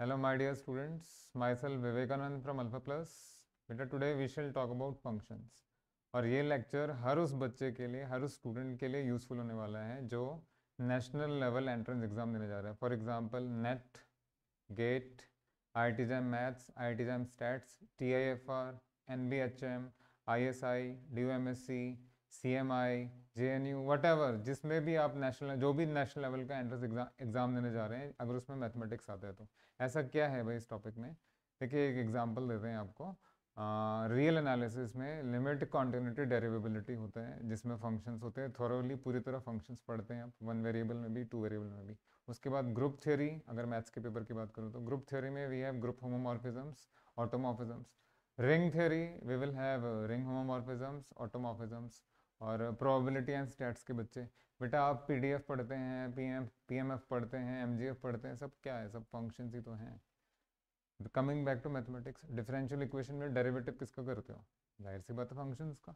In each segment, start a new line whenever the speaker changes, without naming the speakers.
Hello my dear students, myself Vivekanand from Alpha Plus. बेटा today we shall talk about functions और ये lecture हर उस बच्चे के लिए हर उस स्टूडेंट के लिए यूज़फुल होने वाला है जो नेशनल लेवल एंट्रेंस एग्ज़ाम देने जा रहा है for example NET GATE I T JAM maths I T JAM stats T I F R N B H M I S I D U M S C C M I J N U whatever जिसमें भी आप national जो भी national level का entrance exam देने जा रहे हैं अगर उसमें मैथमेटिक्स आता है तो ऐसा क्या है भाई इस टॉपिक में देखिए एक एग्जाम्पल देते हैं आपको रियल एनालिसिस में लिमिट कॉन्टीन्यूटी डेरिवेबिलिटी होते हैं जिसमें फंक्शंस होते हैं थोरोली पूरी तरह फंक्शंस पढ़ते हैं आप वन वेरिएबल में भी टू वेरिएबल में भी उसके बाद ग्रुप थ्योरी अगर मैथ्स के पेपर की बात करूँ तो ग्रुप थ्योरी में we have group homomorphisms automorphisms ring theory we will have ring homomorphisms automorphisms और प्रोबेबिलिटी एंड स्टैट्स के बच्चे बेटा आप पीडीएफ पढ़ते हैं पीएम पीएमएफ पढ़ते हैं एमजीएफ पढ़ते हैं सब क्या है सब फंक्शन ही तो हैं coming back to mathematics differential equation में डेरिवेटिव किसका करते हो जाहिर सी बात है फंक्शंस का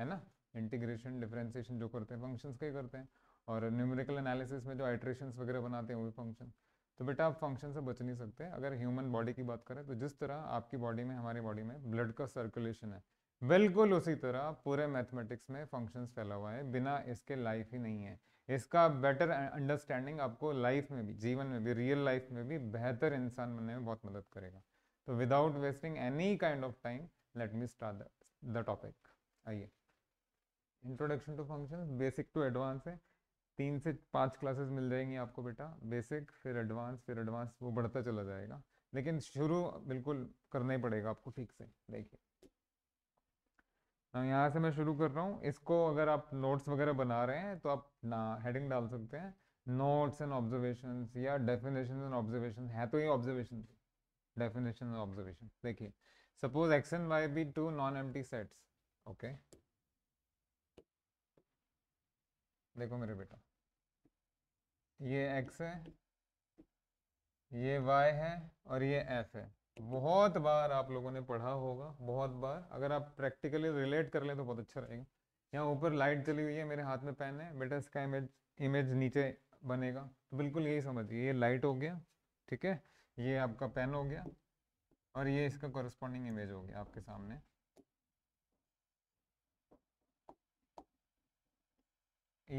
है ना इंटीग्रेशन डिफरेंशिएशन जो करते हैं फंक्शंस का ही करते हैं और न्यूमेरिकल एनालिसिस में जो आइट्रेशन वगैरह बनाते हैं वो भी फंक्शन तो बेटा आप फंक्शन से बच नहीं सकते अगर ह्यूमन बॉडी की बात करें तो जिस तरह आपकी बॉडी में हमारी बॉडी में ब्लड का सर्कुलेशन है बिल्कुल उसी तरह पूरे मैथमेटिक्स में फंक्शंस फैला हुआ है बिना इसके लाइफ ही नहीं है इसका बेटर अंडरस्टैंडिंग आपको लाइफ में भी जीवन में भी रियल लाइफ में भी बेहतर इंसान बनने में बहुत मदद करेगा तो without wasting any kind of time let me start the topic आइए introduction to function basic to advance है तीन से पाँच क्लासेस मिल जाएंगी आपको बेटा बेसिक फिर एडवांस फिर एडवांस वो बढ़ता चला जाएगा लेकिन शुरू बिल्कुल करना ही पड़ेगा आपको ठीक से देखिए तो यहाँ से मैं शुरू कर रहा हूँ इसको अगर आप नोट्स वगैरह बना रहे हैं तो आप ना हेडिंग डाल सकते हैं नोट्स एंड ऑब्जर्वेशन या डेफिनेशन एंड ऑब्जर्वेशन है तो ये ऑब्जर्वेशन डेफिनेशन एंड ऑब्जर्वेशन देखिए suppose X and Y be two non-empty sets okay देखो मेरे बेटा ये एक्स है ये वाई है और ये एफ है बहुत बार आप लोगों ने पढ़ा होगा बहुत बार अगर आप प्रैक्टिकली रिलेट कर ले तो बहुत अच्छा रहेगा यहाँ ऊपर लाइट चली हुई है मेरे हाथ में पेन है बेटा इसका इमेज इमेज नीचे बनेगा तो बिल्कुल यही समझिए ये लाइट हो गया ठीक है ये आपका पेन हो गया और ये इसका कॉरस्पॉन्डिंग इमेज हो गया आपके सामने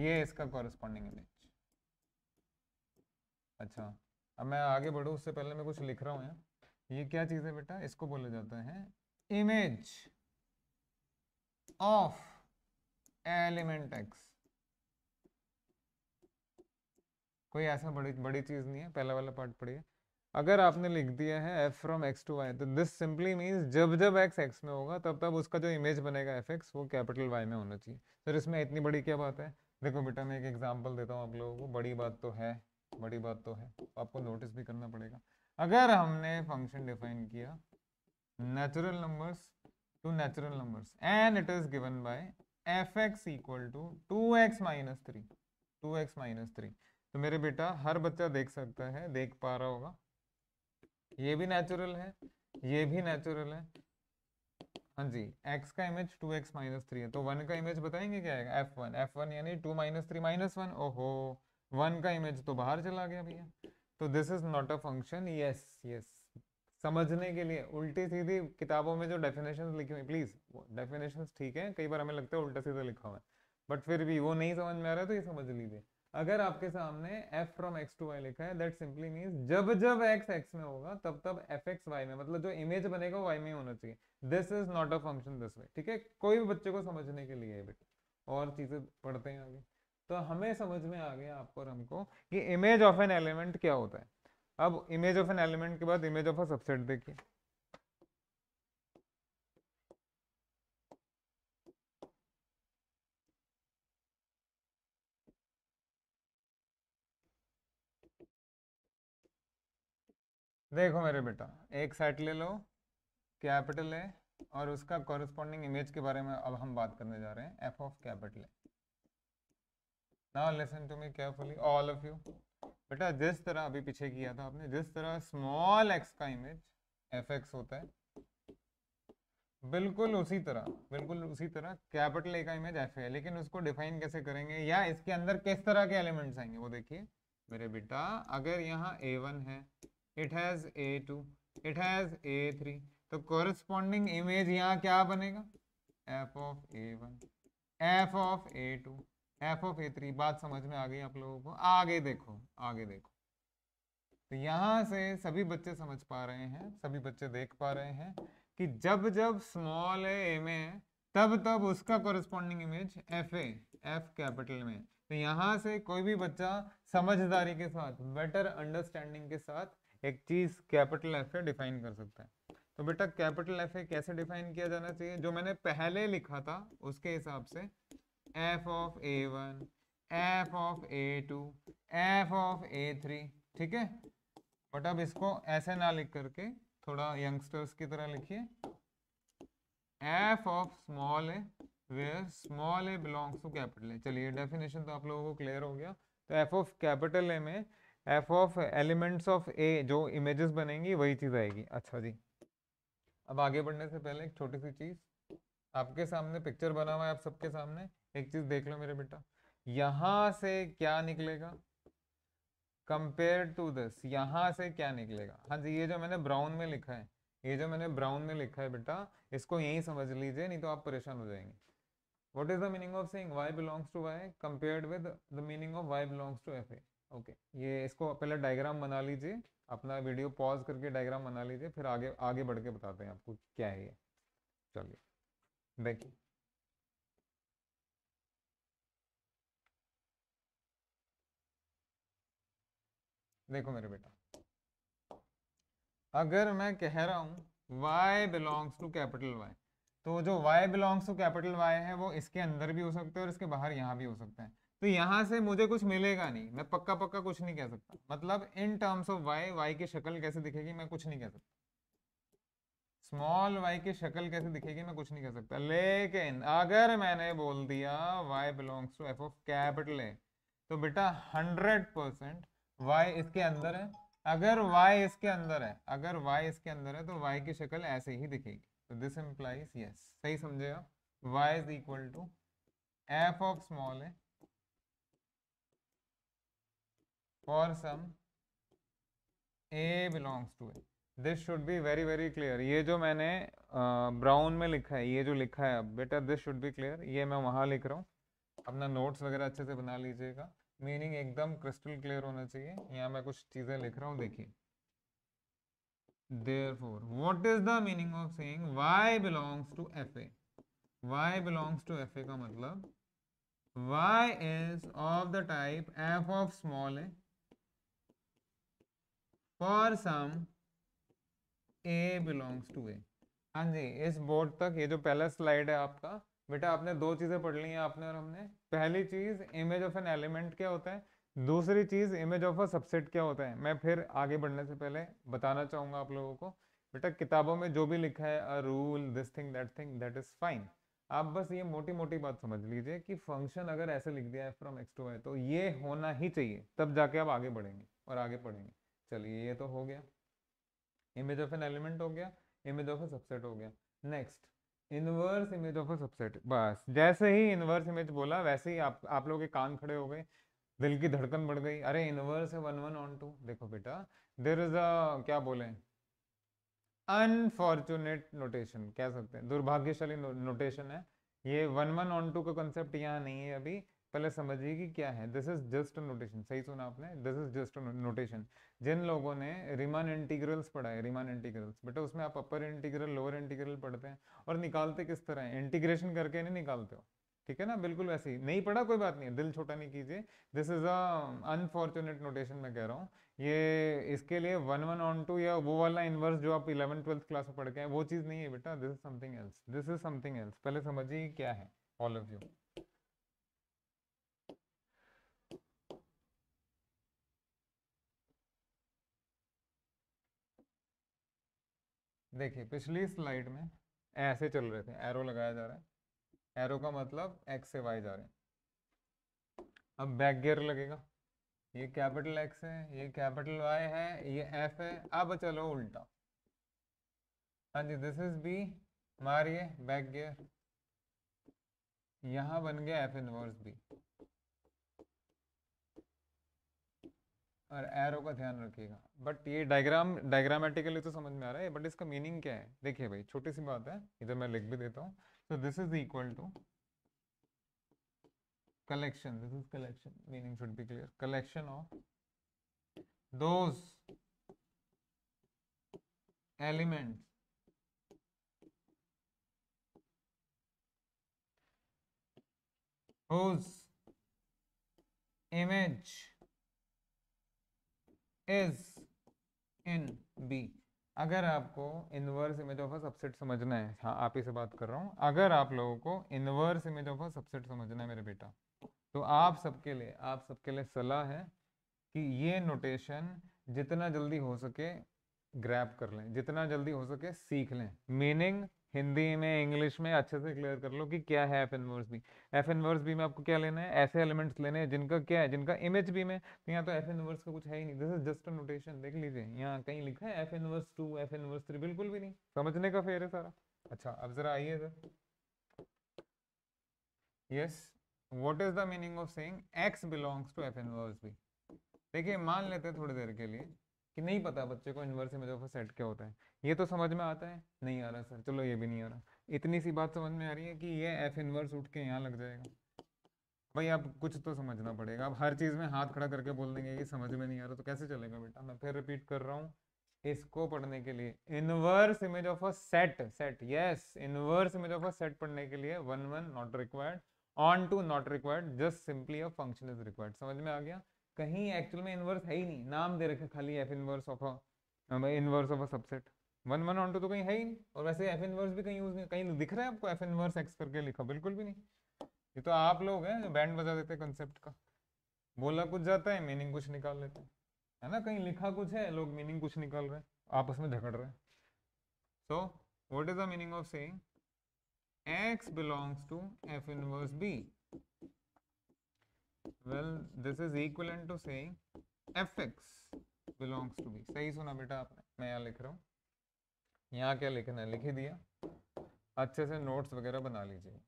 ये इसका कॉरस्पॉन्डिंग इमेज अच्छा अब मैं आगे बढ़ूँ उससे पहले मैं कुछ लिख रहा हूँ यहाँ ये क्या चीज है बेटा इसको बोला जाता है इमेज ऑफ एलिमेंट एक्स कोई ऐसा बड़ी बड़ी चीज नहीं है पहला वाला पार्ट पढ़िए अगर आपने लिख दिया है F from X to Y तो दिस सिंपली मीन्स जब जब एक्स एक्स में होगा तब तब उसका जो इमेज बनेगा एफ एक्स वो कैपिटल वाई में होना चाहिए सर इसमें इतनी बड़ी क्या बात है देखो बेटा मैं एक एग्जाम्पल देता हूँ आप लोगों को बड़ी बात तो है बड़ी बात तो है आपको नोटिस भी करना पड़ेगा अगर हमने फंक्शन डिफाइन किया natural numbers to natural numbers and it is given by F x equal to two X minus three two X minus three तो मेरे बेटा हर बच्चा देख सकता है देख पा रहा होगा ये भी नेचुरल है ये भी नेचुरल है हाँ जी x का image 2x X minus three है तो 1 का इमेज बताएंगे क्या आएगा f1 f1 यानी 2 माइनस थ्री माइनस वन ओहो वन का इमेज तो बाहर चला गया भैया तो this is not a function yes yes समझने के लिए उल्टी सीधी किताबों में जो डेफिनेशन लिखी हुई प्लीज डेफिनेशन ठीक है कई बार हमें लगता है उल्टा सीधा लिखा हुआ है बट फिर भी वो नहीं समझ में आ रहा है तो ये समझ लीजिए अगर आपके सामने f from x to y लिखा है दैट सिंपली मीन्स जब जब x x में होगा तब तब एफ एक्स वाई में मतलब जो इमेज बनेगा वाई में होना चाहिए this is not a function this way ठीक है कोई भी बच्चे को समझने के लिए बेटा और चीजें पढ़ते हैं आगे तो हमें समझ में आ गया आपको और हमको कि इमेज ऑफ एन एलिमेंट क्या होता है अब इमेज ऑफ एन एलिमेंट के बाद इमेज ऑफ अ सबसेट देखिए देखो मेरे बेटा एक सेट ले लो कैपिटल है और उसका कॉरस्पॉन्डिंग इमेज के बारे में अब हम बात करने जा रहे हैं एफ ऑफ कैपिटल है ना listen to me carefully all of you बेटा जिस तरह अभी पीछे किया था आपने जिस तरह स्मॉल एक्स का इमेज एफ एक्स होता है बिल्कुल उसी तरह बिल्कुल उसी तरह कैपिटल ए का इमेज एफ है लेकिन उसको डिफाइन कैसे करेंगे या इसके अंदर किस तरह के एलिमेंट्स आएंगे वो देखिए मेरे बेटा अगर यहाँ ए वन है it has A two it has A three तो कॉरस्पॉन्डिंग इमेज यहाँ क्या बनेगा F of A one F of A two F of A three बात समझ में आ गई आप लोगों को आगे देखो आगे देखो तो यहाँ से सभी बच्चे समझ पा रहे हैं सभी बच्चे देख पा रहे हैं कि जब जब स्मॉल है ए में तब तब उसका corresponding image F A F capital में तो यहाँ से कोई भी बच्चा समझदारी के साथ बेटर अंडरस्टैंडिंग के साथ एक चीज कैपिटल एफ ए डिफाइन कर सकता है तो बेटा कैपिटल एफ ए कैसे डिफाइन किया जाना चाहिए जो मैंने पहले लिखा था उसके हिसाब से F of A one F of A two F of A three ठीक है बट अब इसको ऐसे ना लिख करके थोड़ा यंगस्टर्स की तरह लिखिए F of small A where small A belongs to capital A चलिए डेफिनेशन तो आप लोगों को क्लियर हो गया तो एफ ऑफ कैपिटल ए में F of elements of A जो इमेजेस बनेंगी वही चीज़ आएगी अच्छा जी अब आगे बढ़ने से पहले एक छोटी सी चीज़ आपके सामने पिक्चर बना हुआ है आप सबके सामने एक चीज देख लो मेरे बेटा यहां से क्या निकलेगा कंपेयर टू दिस यहां से क्या निकलेगा हाँ जी ये जो मैंने ब्राउन में लिखा है ये जो मैंने ब्राउन में लिखा है बेटा इसको यही समझ लीजिए नहीं तो आप परेशान हो जाएंगे what is the meaning of saying Y belongs to Y compared with the meaning of Y belongs to F A okay ये इसको पहले डायग्राम बना लीजिए अपना वीडियो पॉज करके डायग्राम बना लीजिए फिर आगे आगे बढ़ के बताते हैं आपको क्या है ये चलिए देखिए देखो मेरे बेटा अगर मैं कह रहा हूं y belongs to capital y तो जो y belongs to capital y है वो इसके अंदर भी हो सकते हैं और इसके बाहर यहां भी हो सकते हैं तो यहां से मुझे कुछ मिलेगा नहीं मैं पक्का पक्का कुछ नहीं कह सकता मतलब in terms of y y की शक्ल कैसे दिखेगी मैं कुछ नहीं कह सकता स्मॉल y की शक्ल कैसे दिखेगी मैं कुछ नहीं कह सकता लेकिन अगर मैंने बोल दिया y belongs to F of capital a तो बेटा हंड्रेड परसेंट y इसके अंदर है अगर y इसके अंदर है अगर y इसके अंदर है तो y की शक्ल ऐसे ही दिखेगी तो दिस इम्प्लाइज यस सही समझे आप y is equal to F of small है for some A belongs to A this should be very very clear ये जो मैंने ब्राउन uh, में लिखा है ये जो लिखा है बेटा दिस शुड बी क्लियर ये मैं वहाँ लिख रहा हूँ अपना नोट्स वगैरह अच्छे से बना लीजिएगा मीनिंग एकदम क्रिस्टल क्लियर होना चाहिए यहाँ मैं कुछ चीजें लिख रहा हूँ देखिए therefore what is the meaning of saying Y belongs to F A Y belongs to F A का मतलब y is of the type f of small a for some a belongs to a हाँ जी इस board तक ये जो पहला slide है आपका बेटा आपने दो चीजें पढ़ ली है आपने और हमने पहली चीज इमेज ऑफ एन एलिमेंट क्या होता है दूसरी चीज इमेज ऑफ अ सबसेट क्या होता है मैं फिर आगे बढ़ने से पहले बताना चाहूंगा आप लोगों को बेटा किताबों में जो भी लिखा है a rule this thing that thing that is fine आप बस ये मोटी मोटी बात समझ लीजिए कि फंक्शन अगर ऐसे लिख दिया है फ्रॉम एक्स टू वाई तो ये होना ही चाहिए तब जाके आप आगे बढ़ेंगे और आगे पढ़ेंगे चलिए ये तो हो गया इमेज ऑफ एन एलिमेंट हो गया इमेज ऑफ ए सबसेट हो गया next inverse image of a subset बस जैसे ही इनवर्स इमेज बोला वैसे ही आप आप लोगों के कान खड़े हो गए दिल की धड़कन बढ़ गई अरे इनवर्स है वन वन ऑन टू देखो बेटा देर इज अ क्या बोले अनफॉर्चुनेट नोटेशन कह सकते हैं दुर्भाग्यशाली नोटेशन है ये वन वन ऑन टू का कंसेप्ट यहाँ नहीं है अभी पहले समझिए कि क्या है दिस इज जस्ट नोटेशन सही सुना आपने दिस इज जस्ट नोटेशन जिन लोगों ने रिमान इंटीग्रल्स पढ़ा है रिमान इंटीग्रल्स बेटा उसमें आप अपर इंटीग्रल लोअर इंटीग्रल पढ़ते हैं और निकालते किस तरह है इंटीग्रेशन करके नहीं निकालते हो ठीक है ना बिल्कुल वैसे ही नहीं पढ़ा कोई बात नहीं है दिल छोटा नहीं कीजिए this is a unfortunate notation मैं कह रहा हूँ ये इसके लिए वन वन ऑन टू या वो वाला इनवर्स जो आप इलेवन ट्वेल्थ क्लास में पढ़ के हैं वो चीज़ नहीं है बेटा this is something else this is something else पहले समझिए क्या है ऑल ऑफ यू देखिए पिछली स्लाइड में ऐसे चल रहे थे एरो लगाया जा रहा है एरो का मतलब एक्स से वाई जा रहे हैं अब बैक गियर लगेगा ये कैपिटल एक्स है ये कैपिटल वाई है ये एफ है अब चलो उल्टा हाँ जी दिस इज बी मारिए बैक गियर यहाँ बन गया एफ इनवर्स बी और एरो का ध्यान रखिएगा बट ये डायग्राम डायग्रामेटिकली तो समझ में आ रहा है बट इसका मीनिंग क्या है देखिए भाई छोटी सी बात है इधर मैं लिख भी देता हूँ so this is equal to collection this is collection meaning should be clear collection of those element whose image is in B अगर आपको inverse image of a subset समझना है हाँ आप ही से बात कर रहा हूँ अगर आप लोगों को inverse image of a subset समझना है मेरे बेटा तो आप सबके लिए आप सबके लिए सलाह है कि ये नोटेशन जितना जल्दी हो सके ग्रैप कर लें जितना जल्दी हो सके सीख लें मीनिंग हिंदी में इंग्लिश में अच्छे से क्लियर कर लो कि क्या है F inverse B F inverse B में आपको क्या लेना है ऐसे एलिमेंट्स लेने हैं जिनका क्या है जिनका इमेज बी में तो यहाँ तो एफ एनवर्स का कुछ है ही नहीं this is just a notation देख लीजिए यहाँ कहीं लिखा है F inverse two F inverse three बिल्कुल भी नहीं समझने का फेयर है सारा अच्छा अब जरा आइए sir yes what is the meaning of saying x belongs to F inverse B देखिए मान लेते हैं थोड़ी देर के लिए कि नहीं पता बच्चे को इनवर्स इमेज ऑफ सेट क्या होता है ये तो समझ में आता है नहीं आ रहा सर चलो ये भी नहीं आ रहा इतनी सी बात समझ में आ रही है कि ये एफ इनवर्स उठ के यहाँ लग जाएगा भाई आप कुछ तो समझना पड़ेगा आप हर चीज़ में हाथ खड़ा करके बोल देंगे कि समझ में नहीं आ रहा तो कैसे चलेगा बेटा मैं फिर रिपीट कर रहा हूँ इसको पढ़ने के लिए inverse image of a set set yes inverse image of a set पढ़ने के लिए one one not required onto not required just simply a function is required समझ में आ गया कहीं एक्चुअल में इनवर्स है ही नहीं नाम दे रखे खाली F inverse of inverse of a subset one one onto तो कहीं है ही नहीं और वैसे एफ इनवर्स भी कहीं यूज नहीं कहीं दिख रहा है आपको एफ इनवर्स एक्स करके लिखा बिल्कुल भी नहीं ये तो आप लोग हैं जो बैंड बजा देते कंसेप्ट का बोला कुछ जाता है मीनिंग कुछ निकाल लेते हैं है ना कहीं लिखा कुछ है लोग मीनिंग कुछ निकाल रहे हैं आपस में झगड़ रहे हैं so what is the meaning of saying x belongs to F inverse B well this is equivalent to saying fx belongs to b सही सुना बेटा आपने मैं यहाँ लिख रहा हूँ यहाँ क्या लिखना है लिख ही दिया अच्छे से नोट्स वगैरह बना लीजिए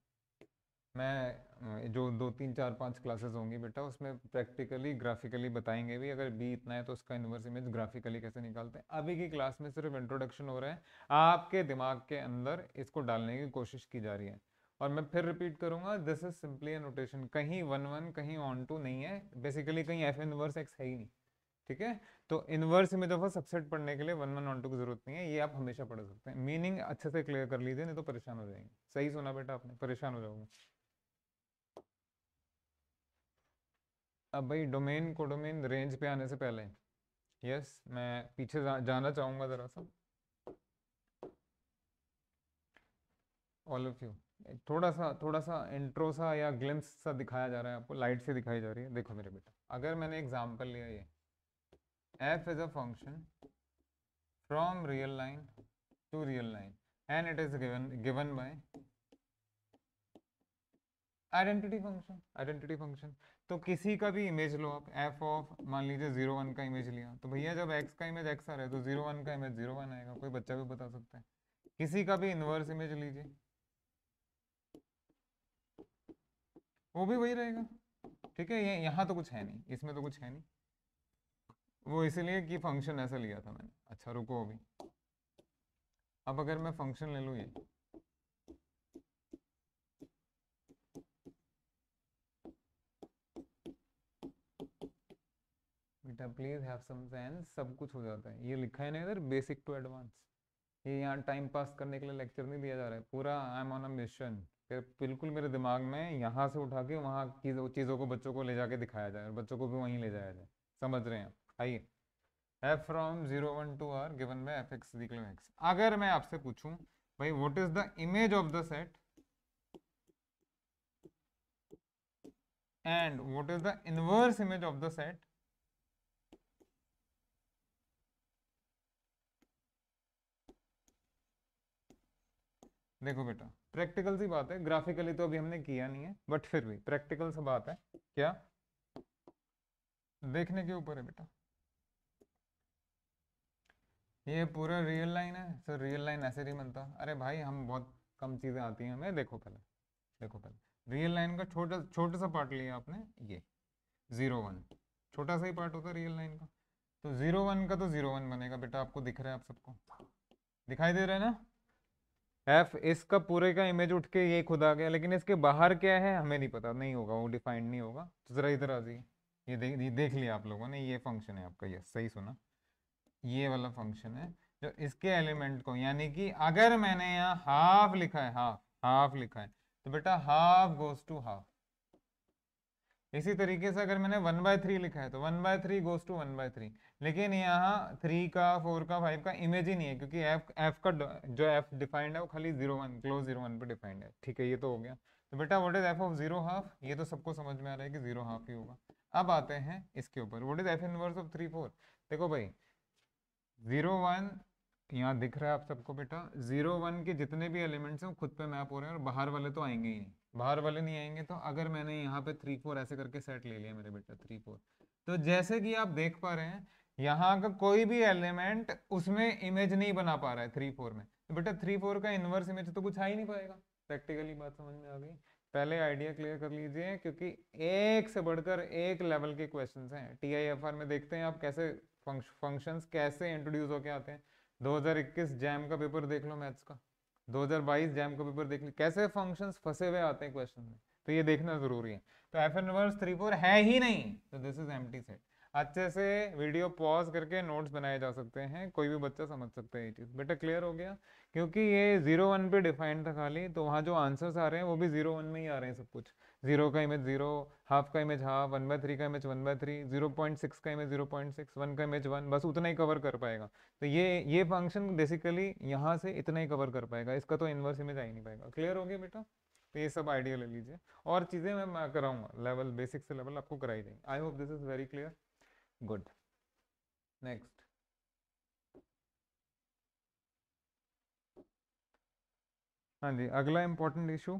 मैं जो दो तीन चार पांच क्लासेस होंगी बेटा उसमें प्रैक्टिकली ग्राफिकली बताएंगे भी अगर बी इतना है तो उसका इनवर्स इमेज ग्राफिकली कैसे निकालते हैं अभी की क्लास में सिर्फ इंट्रोडक्शन हो रहा है आपके दिमाग के अंदर इसको डालने की कोशिश की जा रही है और मैं फिर रिपीट करूंगा this is simply a notation कहीं वन वन कहीं ऑन टू नहीं है बेसिकली कहीं एफ इनवर्स एक्स है ही नहीं ठीक है तो इनवर्स में दफा तो सबसेट पढ़ने के लिए वन वन ऑन टू की जरूरत नहीं है ये आप हमेशा पढ़ सकते हैं मीनिंग अच्छे से क्लियर कर लीजिए नहीं तो परेशान हो जाएंगे सही सुना बेटा आपने परेशान हो जाओगे अब भाई डोमेन को डोमेन रेंज पे आने से पहले यस मैं पीछे जा, जाना चाहूंगा ज़रा सा ऑल ऑफ यू थोड़ा सा थोड़ा सा इंट्रो सा या ग्लिम्स सा दिखाया जा रहा है आपको लाइट से दिखाई जा रही है देखो मेरे बेटा अगर मैंने एग्जाम्पल लिया ये F is a function from real line to real line and it is given given by identity function identity function तो किसी का भी इमेज लो आप एफ ऑफ मान लीजिए जीरो वन का इमेज लिया तो भैया जब एक्स का इमेज एक्स आ रहा है तो जीरो वन का इमेज जीरो वन आएगा कोई बच्चा भी बता सकता है किसी का भी इनवर्स इमेज लीजिए वो भी वही रहेगा ठीक है ये यहाँ तो कुछ है नहीं इसमें तो कुछ है नहीं वो इसलिए कि फंक्शन ऐसा लिया था मैंने अच्छा रुको अभी अब अगर मैं फंक्शन ले लू ये बेटा प्लीज हैव सम सेंस सब कुछ हो जाता है ये लिखा है ना इधर बेसिक टू एडवांस ये यहाँ टाइम पास करने के लिए लेक्चर नहीं दिया जा रहा है पूरा I am on a mission फिर बिल्कुल मेरे दिमाग में यहाँ से उठा के वहाँ की चीज़ों को बच्चों को ले जाके दिखाया जाए और बच्चों को भी वहीं ले जाया जाए समझ रहे हैं आइए F from zero one to R given by F x x अगर मैं आपसे पूछूं भाई what is the image of the set and what is the inverse image of the set देखो बेटा प्रैक्टिकल सी बात है ग्राफिकली तो अभी हमने किया नहीं है बट फिर भी प्रैक्टिकल सी बात है क्या देखने के ऊपर है बेटा ये पूरा रियल लाइन है सर रियल लाइन ऐसे नहीं बनता अरे भाई हम बहुत कम चीज़ें आती हैं हमें देखो पहले देखो पहले रियल लाइन का छोटा छोटा सा पार्ट लिया आपने ये ज़ीरो वन छोटा सा ही पार्ट होता है रियल लाइन का तो ज़ीरो वन का तो ज़ीरो वन बनेगा बेटा आपको दिख रहा है आप सबको दिखाई दे रहा है ना एफ इसका पूरे का इमेज उठ के ये खुद आ गया लेकिन इसके बाहर क्या है हमें नहीं पता नहीं होगा वो डिफाइंड नहीं होगा तो ज़रा इधर आ जाइए ये देख ये देख लिया आप लोगों ने ये फंक्शन है आपका ये सही सुना ये वाला फंक्शन है जो इसके एलिमेंट को यानी कि अगर मैंने यहाँ हाफ लिखा है हाफ हाफ लिखा है तो बेटा हाफ गोज टू हाफ इसी तरीके से अगर मैंने वन बाय थ्री लिखा है तो one by three goes to one by three लेकिन यहाँ थ्री का फोर का फाइव का इमेज ही नहीं है क्योंकि एफ एफ का जो एफ डिफाइंड है वो खाली zero one close zero one पर डिफाइंड है ठीक है ये तो हो गया तो बेटा what is F of zero half ये तो सबको समझ में आ रहा है कि जीरो हाफ ही होगा अब आते हैं इसके ऊपर what is F inverse of three four देखो भाई जीरो वन यहाँ दिख रहा है आप सबको बेटा जीरो वन के जितने भी एलिमेंट्स हैं वो खुद पे मैप हो रहे हैं और बाहर वाले तो आएंगे ही नहीं बाहर वाले नहीं आएंगे तो अगर मैंने यहाँ पे थ्री फोर ऐसे करके सेट ले लिया मेरे बेटा थ्री फोर तो जैसे कि आप देख पा रहे हैं यहाँ का कोई भी एलिमेंट उसमें इमेज नहीं बना पा रहा है थ्री फोर में तो बेटा थ्री फोर का इन्वर्स इमेज तो कुछ आ ही नहीं पाएगा प्रैक्टिकली बात समझ में आ गई पहले आइडिया क्लियर कर लीजिए क्योंकि एक से बढ़कर एक लेवल के आई हैं आर में देखते हैं आप कैसे फंक्शंस कैसे इंट्रोड्यूस होके आते हैं 2021 जैम का पेपर देख लो मैथ्स का 2022 जैम का पेपर देख ली कैसे फंक्शंस फंसे हुए आते हैं क्वेश्चन में तो ये देखना जरूरी है तो F inverse three four है ही नहीं तो दिस इज एम सेट अच्छे से वीडियो पॉज करके नोट्स बनाए जा सकते हैं कोई भी बच्चा समझ सकता है ये चीज़ बेटा क्लियर हो गया क्योंकि ये जीरो वन पे डिफाइंड था खाली तो वहाँ जो आंसर्स आ रहे हैं वो भी जीरो वन में ही आ रहे हैं सब कुछ जीरो का इमेज जीरो हाफ का image half one by three का image one by three zero point six का image zero point six one का इमेज वन बस उतना ही कवर कर पाएगा तो ये ये फंक्शन बेसिकली यहाँ से इतना ही कवर कर पाएगा इसका तो इन्वर्स इमेज आ ही नहीं पाएगा क्लियर हो गया बेटा तो ये सब आइडिया ले लीजिए और चीज़ें मैं, मैं कराऊंगा लेवल बेसिक से लेवल आपको कराई देंगे I hope this is very clear good next हाँ जी अगला important issue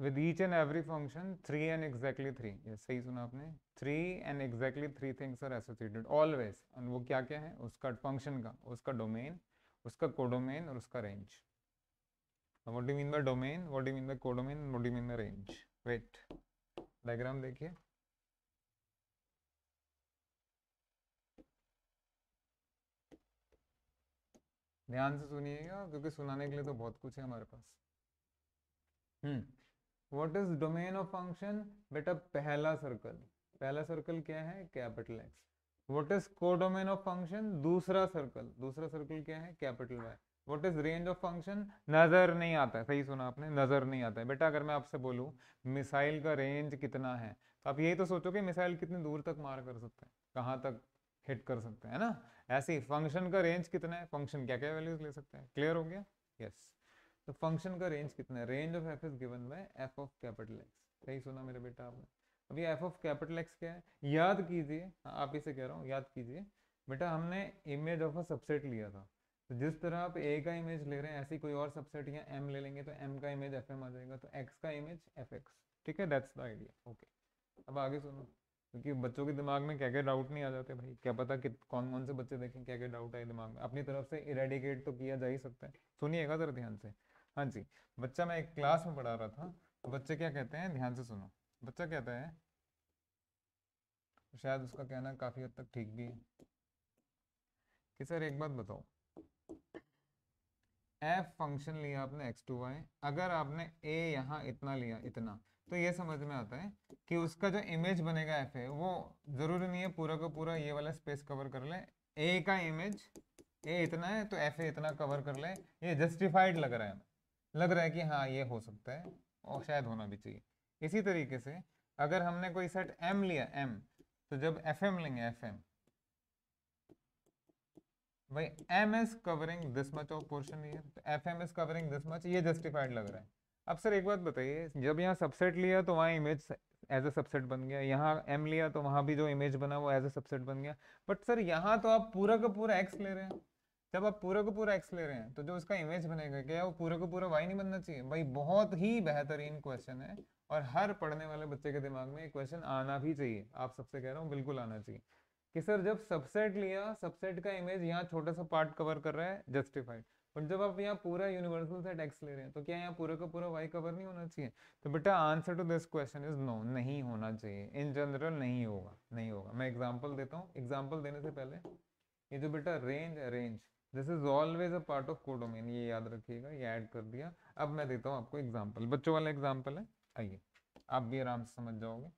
with each and every function three and exactly three ये सही सुना आपने three and exactly three things are associated always and वो क्या क्या है उसका फंक्शन का उसका डोमेन उसका कोडोमेन और उसका range what do mean mean domain what what mean you codomain what codomain mean do range wait diagram देखिए ध्यान से सुनिएगा क्योंकि सुनाने के लिए तो बहुत कुछ है हमारे पास hmm what is domain of function बेटा पहला सर्कल पहला सर्कल क्या है capital X what is codomain of function दूसरा सर्कल दूसरा सर्कल क्या है capital Y what is range of function नजर नहीं आता है सही सुना आपने नजर नहीं आता है बेटा अगर मैं आपसे बोलूँ मिसाइल का रेंज कितना है तो आप यही तो सोचो कि मिसाइल कितनी दूर तक मार कर सकते हैं कहाँ तक हिट कर सकते हैं ना ऐसे ही फंक्शन का रेंज कितना है फंक्शन क्या क्या वैल्यूज ले सकते हैं क्लियर हो गया यस yes. तो फंक्शन का रेंज कितना है range of F is given by F of capital X सही सुना मेरे बेटा आपने अब ये एफ ऑफ कैपिटल एक्स क्या है याद कीजिए हाँ, आप इसे कह रहा हूँ याद कीजिए बेटा हमने इमेज ऑफ अ सबसेट लिया था तो जिस तरह आप ए का इमेज ले रहे हैं ऐसी कोई और सबसेट या एम ले लेंगे तो एम का इमेज एफ एम आ जाएगा तो एक्स का इमेज एफ एक्स ठीक है दैट्स द आइडिया ओके अब आगे सुनो क्योंकि बच्चों के दिमाग में क्या क्या डाउट नहीं आ जाते भाई क्या पता कि कौन कौन से बच्चे देखें क्या क्या डाउट आए दिमाग में अपनी तरफ से इरेडिकेट तो किया जा ही सकता है सुनिएगा जरा ध्यान से हाँ जी बच्चा मैं एक क्लास में पढ़ा रहा था तो बच्चे क्या कहते हैं ध्यान से सुनो बच्चा कहता है शायद उसका कहना काफ़ी हद तक ठीक भी है कि सर एक बात बताओ एफ फंक्शन लिया आपने एक्स टू वाई अगर आपने ए यहाँ इतना लिया इतना तो ये समझ में आता है कि उसका जो इमेज बनेगा एफ ए वो जरूरी नहीं है पूरा का पूरा ये वाला स्पेस कवर कर ले ए का इमेज ए इतना है तो एफ ए इतना कवर कर ले ये जस्टिफाइड लग रहा है लग रहा है कि हाँ ये हो सकता है और शायद होना भी चाहिए इसी तरीके से अगर हमने कोई सेट एम लिया एम तो जब एफ एम लेंगे एफ एम भाई M is covering this much of portion F M is covering this much ये जस्टिफाइड लग रहा है अब सर एक बात बताइए जब यहाँ सबसेट लिया तो वहाँ इमेज एज ए सबसेट बन गया यहाँ एम लिया तो वहाँ भी जो इमेज बना वो एज ए सबसेट बन गया बट सर यहाँ तो आप पूरा का पूरा एक्स ले रहे हैं जब आप पूरा को पूरा एक्स ले रहे हैं तो जो उसका इमेज बनेगा क्या वो पूरा को पूरा वाई नहीं बनना चाहिए भाई बहुत ही बेहतरीन क्वेश्चन है और हर पढ़ने वाले बच्चे के दिमाग में ये क्वेश्चन आना भी चाहिए आप सबसे कह रहा हूँ बिल्कुल आना चाहिए कि सर जब सबसेट लिया सबसेट का इमेज यहाँ छोटा सा पार्ट कवर कर रहा है जस्टिफाइड बट जब आप यहाँ पूरा यूनिवर्सल सेट एक्स ले रहे हैं तो क्या यहाँ पूरा का पूरा वाई कवर नहीं होना चाहिए तो बेटा answer to this question is no नहीं होना चाहिए इन जनरल नहीं होगा नहीं होगा मैं एग्जाम्पल देता हूँ एग्जाम्पल देने से पहले ये जो बेटा range range this is always a part of codomain ये याद रखिएगा ये ऐड कर दिया अब मैं देता हूँ आपको एग्जाम्पल बच्चों वाला एग्जाम्पल है आइए आप भी आराम से समझ जाओगे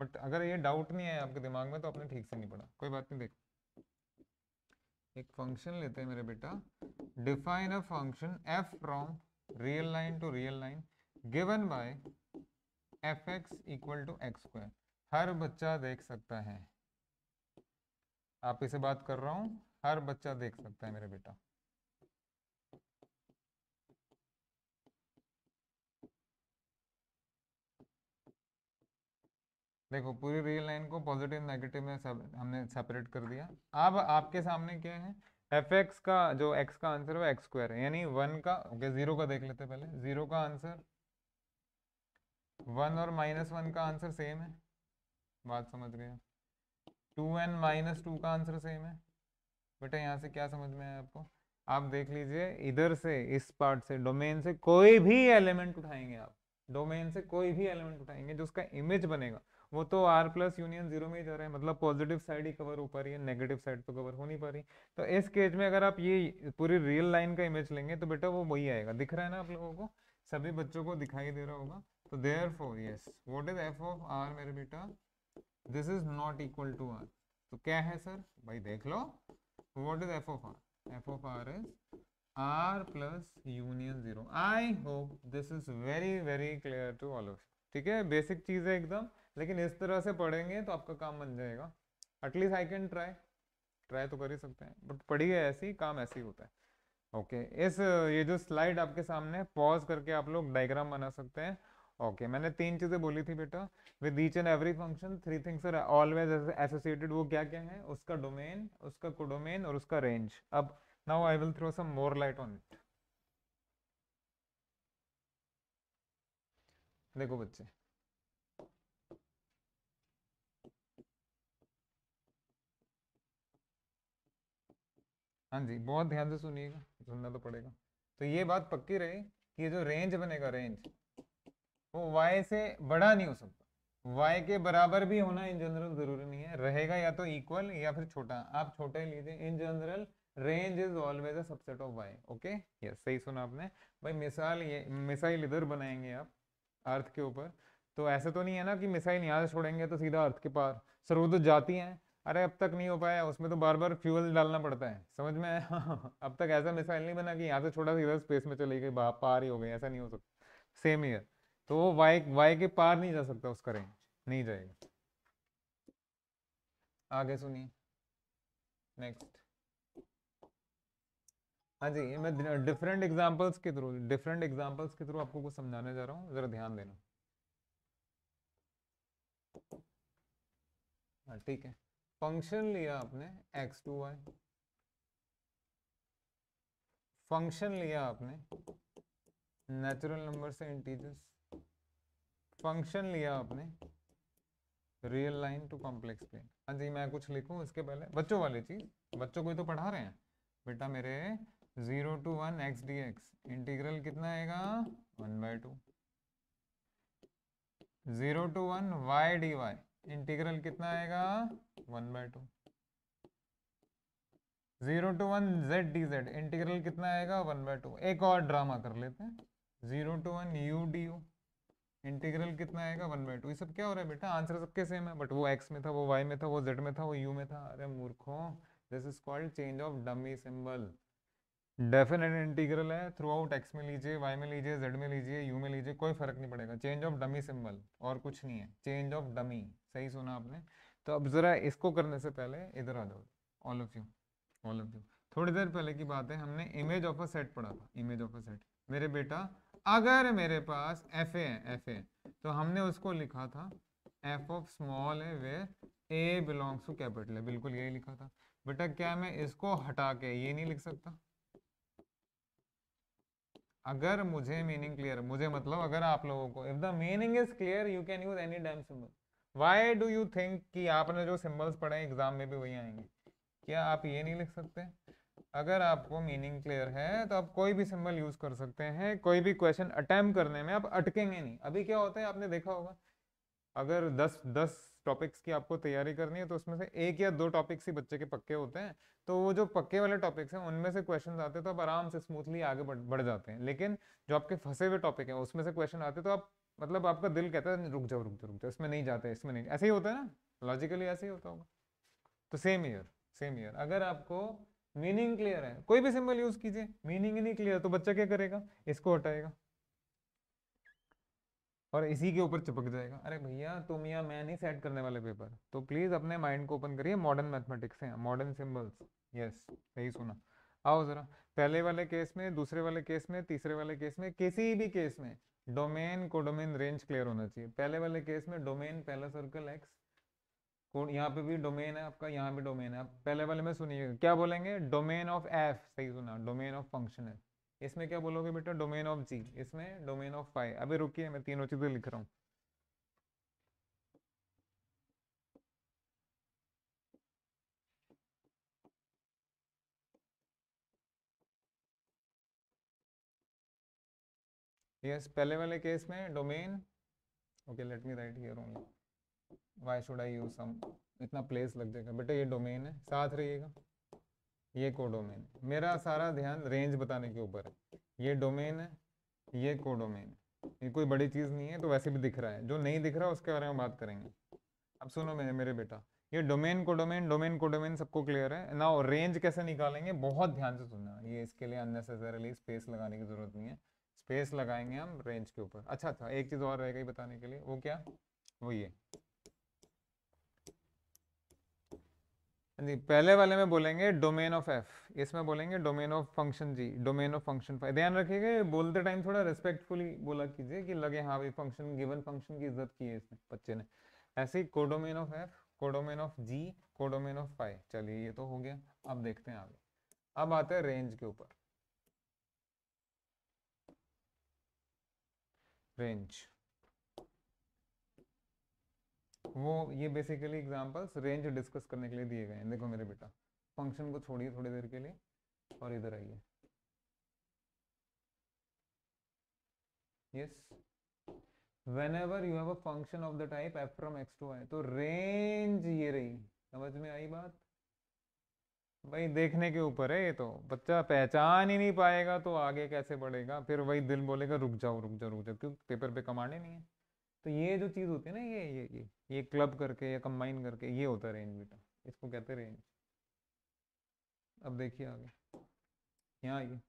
बट अगर ये डाउट नहीं है आपके दिमाग में तो आपने ठीक से नहीं पढ़ा कोई बात नहीं देखो एक फंक्शन लेते हैं मेरे बेटा define a function F from real line to real line given by F x equal to x square हर बच्चा देख सकता है आप इसे बात कर रहा हूं हर बच्चा देख सकता है मेरा बेटा देखो पूरी रियल लाइन को पॉजिटिव नेगेटिव में सब हमने सेपरेट कर दिया अब आपके सामने क्या है एफ एक्स का जो एक्स का आंसर है एक्स स्क्वायर है यानी वन का ओके जीरो का देख लेते पहले जीरो का आंसर वन और माइनस वन का आंसर सेम है बात समझ गया टू एन माइनस टू का आंसर सेम है बेटा यहाँ से क्या समझ में आया आपको आप देख लीजिए इधर से इस पार्ट से डोमेन से कोई भी एलिमेंट उठाएंगे आप डोमेन से कोई भी एलिमेंट उठाएंगे जो उसका इमेज बनेगा वो तो आर प्लस यूनियन जीरो में ही जा रहा है मतलब पॉजिटिव साइड ही कवर हो पा रही है नेगेटिव साइड तो कवर हो नहीं पा रही तो इस केज में अगर आप ये पूरी रियल लाइन का इमेज लेंगे तो बेटा वो वही आएगा दिख रहा है ना आप लोगों को सभी बच्चों को दिखाई दे रहा होगा तो there four yes what is F of R मेरे बेटा this is not equal to R तो क्या है सर भाई देख लो What is f of r? f of r is r plus union 0. I hope this is very very clear to all of you. ठीक है basic चीज़ है एकदम लेकिन इस तरह से पढ़ेंगे तो आपका काम बन जाएगा at least I can try try तो कर ही सकते हैं बट पढ़िए ऐसी काम ऐसे ही होता है ओके okay, इस ये जो स्लाइड आपके सामने पॉज करके आप लोग डायग्राम बना सकते हैं ओके मैंने तीन चीज़ें बोली थी बेटा with each and every function three things are always associated वो क्या क्या है उसका डोमेन उसका कोडोमेन और उसका रेंज अब now I will throw some more light on it देखो बच्चे हाँ जी बहुत ध्यान से सुनिएगा सुनना तो पड़ेगा तो ये बात पक्की रही कि ये जो रेंज बनेगा रेंज वो y से बड़ा नहीं हो सकता y के बराबर भी होना इन जनरल जरूरी नहीं है रहेगा या तो इक्वल या फिर छोटा आप छोटा ही लीजिए in general range is always subset of Y okay yes सही सुना आपने भाई मिसाल ये मिसाइल इधर बनाएंगे आप अर्थ के ऊपर तो ऐसे तो नहीं है ना कि मिसाइल यहाँ से छोड़ेंगे तो सीधा अर्थ के पार सर वो तो जाती हैं अरे अब तक नहीं हो पाया उसमें तो बार बार फ्यूल डालना पड़ता है समझ में अब तक ऐसा मिसाइल नहीं बना कि यहाँ से छोड़ा सीधा स्पेस में चले गई पार ही हो गई ऐसा नहीं हो सकता सेम ईयर तो वो वाई वाई के पार नहीं जा सकता उसका रेंज नहीं जाएगा आगे सुनिए नेक्स्ट हाँ जी मैं डिफरेंट एग्जांपल्स के थ्रू डिफरेंट एग्जांपल्स के थ्रू आपको कुछ समझाने जा रहा हूँ जरा ध्यान देना हाँ ठीक है फंक्शन लिया आपने एक्स टू वाई फंक्शन लिया आपने नेचुरल नंबर से इंटीजर्स फंक्शन लिया आपने real line to complex plane हाँ जी मैं कुछ लिखूँ इसके पहले बच्चों वाली चीज़ बच्चों को तो पढ़ा रहे हैं बेटा मेरे zero to one x d x integral कितना आएगा one by two zero to one y d y integral कितना आएगा one by two zero to one z d z integral कितना आएगा वन बाई टू एक और ड्रामा कर लेते हैं zero to one u d u integral कितना आएगा वन बाई टू ये सब क्या हो रहा है बेटा आंसर सबके सेम है बट वो एक्स में था वो वाई में था वो जेड में था वो यू में था अरे मूर्खो this is called change of dummy symbol definite integral है थ्रू आउट एक्स में लीजिए वाई में लीजिए जेड में लीजिए यू में लीजिए कोई फर्क नहीं पड़ेगा चेंज ऑफ डमी सिंबल और कुछ नहीं है चेंज ऑफ डमी सही सुना आपने तो अब जरा इसको करने से पहले इधर आ जाओ all of you all of you थोड़ी देर पहले की बात है हमने इमेज ऑफ अ सेट पढ़ा था इमेज ऑफ अ सेट मेरे बेटा अगर मेरे पास एफ ए है एफ ए तो हमने उसको लिखा था एफ ऑफ स्मॉल है where a belongs to capital है बिल्कुल यही लिखा था बेटा क्या मैं इसको हटा के ये नहीं लिख सकता अगर मुझे मीनिंग क्लियर मुझे मतलब अगर आप लोगों को if the meaning is clear you can use any damn symbol why do you think कि आपने जो सिंबल्स पढ़े एग्जाम में भी वही आएंगे क्या आप ये नहीं लिख सकते अगर आपको मीनिंग क्लियर है तो आप कोई भी सिंबल यूज कर सकते हैं कोई भी क्वेश्चन अटैम्प करने में आप अटकेंगे नहीं अभी क्या होता है आपने देखा होगा अगर 10 10 टॉपिक्स की आपको तैयारी करनी है तो उसमें से एक या दो टॉपिक्स ही बच्चे के पक्के होते हैं तो वो जो पक्के वाले टॉपिक्स हैं उनमें से क्वेश्चन आते हैं तो आप आराम से स्मूथली आगे बढ़ जाते हैं लेकिन जो आपके फंसे हुए टॉपिक हैं उसमें से क्वेश्चन आते हैं तो आप मतलब आपका दिल कहता है रुक जाओ रुक जाओ रुक जाओ इसमें नहीं जाते इसमें नहीं ऐसे ही होता है ना लॉजिकली ऐसे ही होता होगा तो सेम ईयर सेम ईयर अगर आपको मीनिंग क्लियर है कोई भी सिंबल यूज कीजिए मीनिंग ही नहीं क्लियर तो बच्चा क्या करेगा इसको हटाएगा और इसी के ऊपर चिपक जाएगा अरे भैया तुम या मैं नहीं सेट करने वाले पेपर तो प्लीज अपने माइंड को ओपन करिए मॉडर्न मैथमेटिक्स है मॉडर्न सिंबल्स यस सही सुना आओ जरा पहले वाले केस में दूसरे वाले केस में तीसरे वाले केस में किसी भी केस में डोमेन को डोमेन रेंज क्लियर होना चाहिए पहले वाले केस में डोमेन पहला सर्कल एक्स कोड यहाँ पे भी डोमेन है आपका यहाँ भी डोमेन है आप पहले वाले में सुनिए क्या बोलेंगे डोमेन ऑफ एफ सही सुना डोमेन ऑफ फंक्शन है इसमें क्या बोलोगे बेटा डोमेन ऑफ जी इसमें डोमेन ऑफ फाइव अभी रुकिए मैं तीनों चीजें लिख रहा हूँ यस yes, पहले वाले केस में domain okay let me write here only why should I use some इतना प्लेस लग जाएगा बेटा ये डोमेन है साथ रहिएगा ये को डोमेन मेरा सारा ध्यान रेंज बताने के ऊपर है ये डोमेन है ये को डोमेन ये कोई बड़ी चीज़ नहीं है तो वैसे भी दिख रहा है जो नहीं दिख रहा उसके बारे में बात करेंगे अब सुनो मेरे मेरे बेटा ये डोमेन को डोमेन डोमेन को डोमेन सबको क्लियर है ना रेंज कैसे निकालेंगे बहुत ध्यान से सुनना ये इसके लिए अननेसेसरली स्पेस लगाने की जरूरत नहीं है स्पेस लगाएंगे हम रेंज के ऊपर अच्छा अच्छा एक चीज़ और रहेगा गई बताने के लिए वो क्या वो ये जी पहले वाले में बोलेंगे डोमेन ऑफ एफ इसमें बोलेंगे domain of function G domain of function five ध्यान रखिएगा बोलते टाइम थोड़ा रिस्पेक्टफुली बोला कीजिए कि लगे हाँ भाई फंक्शन गिवन फंक्शन की इज्जत की है इसने बच्चे ने ऐसे ही codomain of F codomain of G codomain of five चलिए ये तो हो गया अब देखते हैं आगे अब आते हैं रेंज के ऊपर रेंज वो ये बेसिकली एग्जाम्पल्स रेंज डिस्कस करने के लिए दिए गए हैं देखो मेरे बेटा फंक्शन को छोड़िए थोड़ी देर के लिए और इधर आइए whenever you have a function of the type F from X to y तो रेंज ये रही समझ में आई बात भाई देखने के ऊपर है ये तो बच्चा पहचान ही नहीं पाएगा तो आगे कैसे बढ़ेगा फिर वही दिल बोलेगा रुक जाओ रुक जाओ रुक जाओ क्योंकि पेपर पे कमाने नहीं है तो ये जो चीज़ होती है ना ये ये ये ये क्लब करके या कंबाइन करके ये होता है रेंज बेटा इसको कहते हैं रेंज अब देखिए आगे यहाँ आइए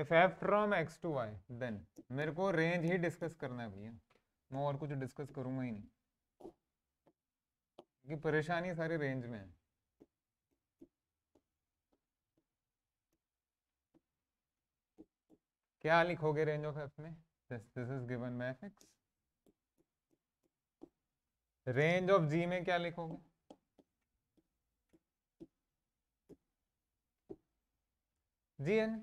if F from X to Y then मेरे को रेंज ही डिस्कस करना है भैया मैं और कुछ डिस्कस करूंगा ही नहीं क्योंकि परेशानी सारी रेंज में है क्या लिखोगे रेंज ऑफ एफ में this this is given by F X range of G में क्या लिखोगे जी एन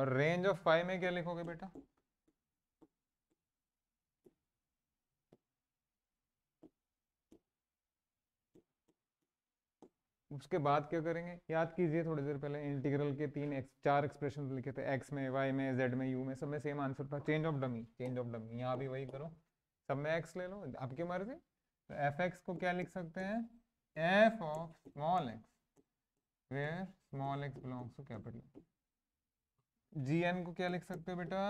और रेंज ऑफ फाइव में क्या लिखोगे बेटा उसके बाद क्या करेंगे याद कीजिए थोड़ी देर पहले इंटीग्रल के तीन एक, चार एक्सप्रेशन लिखे थे एक्स में वाई में जेड में यू में सब में सेम आंसर था change of dummy change of dummy यहाँ भी वही करो सब में एक्स ले लो आपकी मर्जी तो एफ एक्स को क्या लिख सकते हैं F of small X where small X belongs to capital G N को क्या लिख सकते हो बेटा